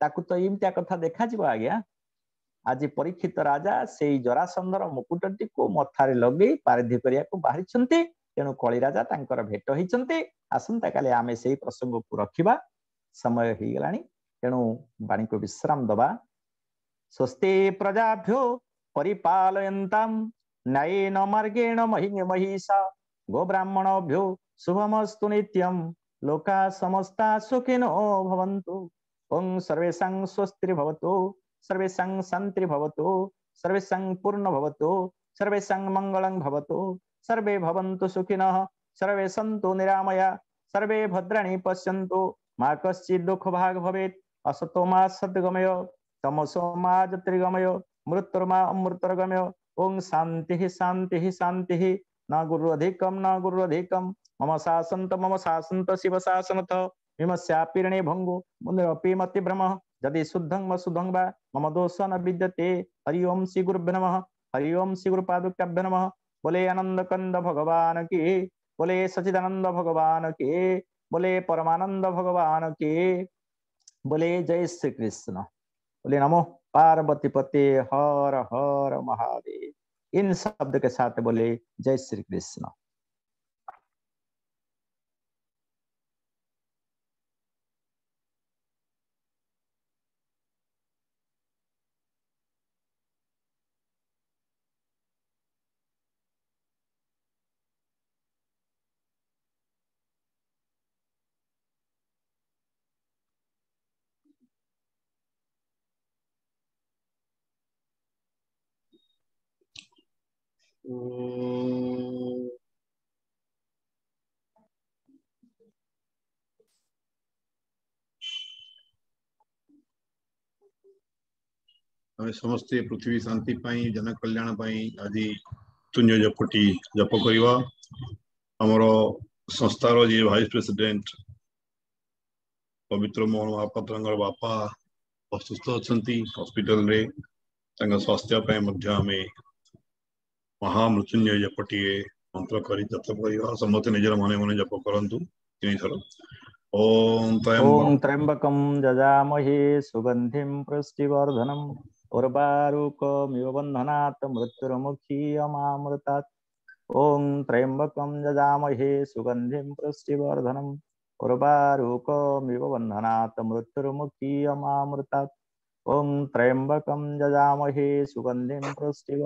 ताकू तो इमतिया कथा देखा आज्ञा आज परीक्षित राजा से जरासंधर मुकुट को मथार लगे पारिधी करने को बाहरी तेणु कलीराजा भेट होती आसंता का आम से प्रसंग को रखा समय हेगला तेणु बाणी को विश्राम दबा स्वस्ति प्रजाभ्यो परिपालयता नये मार्गेण महिंग महिषा गो ब्राह्मणभ्यो शुभमस्तु नित्यम लोका समस्ता सुखिनो भवंतु ओं सर्वे संग स्वस्तिर्भवतु सर्वे संग सर्वे पूर्ण सर्वे मंगल सर्वे भवन्तु सर्वे सन्तु निरामया सर्वे भद्राणि पश्यन्तु मा कश्चित् दुःखभाग् भवेत् असतो मा सद्गमय तमसो मा ज्योतिर्गमय मृत्युर्मा अमृतर्गमय ओं शांति शांति शांति न गुरु न गुरु मम शासन मम शासन शिव शासन विमस्यापीर्णे भंगो मुंदरपीमति भ्रम यदि शुद्धं शुद्धं वा मम दोष न विद्यते हरि ओम श्री गुरुभ्य नमः हरि ओम श्री गुरु पादुक्याभ्य नम बोले आनंद कंद भगवान की बोले सचिदानंद भगवान के बोले परमानंद भगवान के बोले जय श्री कृष्ण बोले नमो पार्वती पते हर हर महादेव इन शब्द के साथ बोले जय श्री कृष्ण हम्म। समस्ते पृथ्वी शांति पाई जनकल्याण आज तुंज जपटी जप करवा आमर संस्थार जी वाइस प्रेसिडेंट पवित्र मोहन महापात्र बापा अस्वस्थ अच्छा हस्पिटाल स्वास्थ्य पाई ମହାମୃତ୍ୟୁଞ୍ଜୟ जप ମନ୍ତ୍ର କରି ଜପ କରିବା ସମସ୍ତେ ନିଜର ମନେ ମନେ ଜପ କରନ୍ତୁ ତିନିଥର मृत्युर्मुखीयमामृतात् ॐ त्र्यम्बकं यजामहे सुगन्धिं पुष्टिवर्धनम् मृत्युर्मुखीयमामृतात्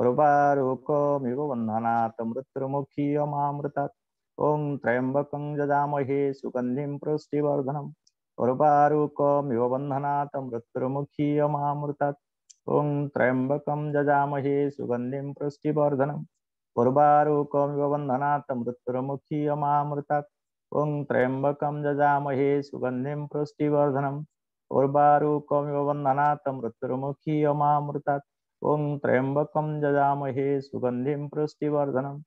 उर्वारुकमिव बन्धनात् मृत्युर्मुखीयमामृतात् ॐ त्र्यम्बकं यजामहे सुगन्धिं पुष्टिवर्धनम् उर्वारुकमिव बन्धनात् मृत्युर्मुखीयमामृतात् ॐ त्र्यम्बकं यजामहे सुगन्धिं पुष्टिवर्धनम् उर्वारुकमिव बन्धनात् मृत्युर्मुखीयमामृतात् ॐ त्र्यम्बकं सुगंधि सुगन्धिं पुष्टिवर्धनम् उर्वारुकमिव बन्धनात् ओं त्र्यंबक जजामहे सुगंधि पुष्टिवर्धनम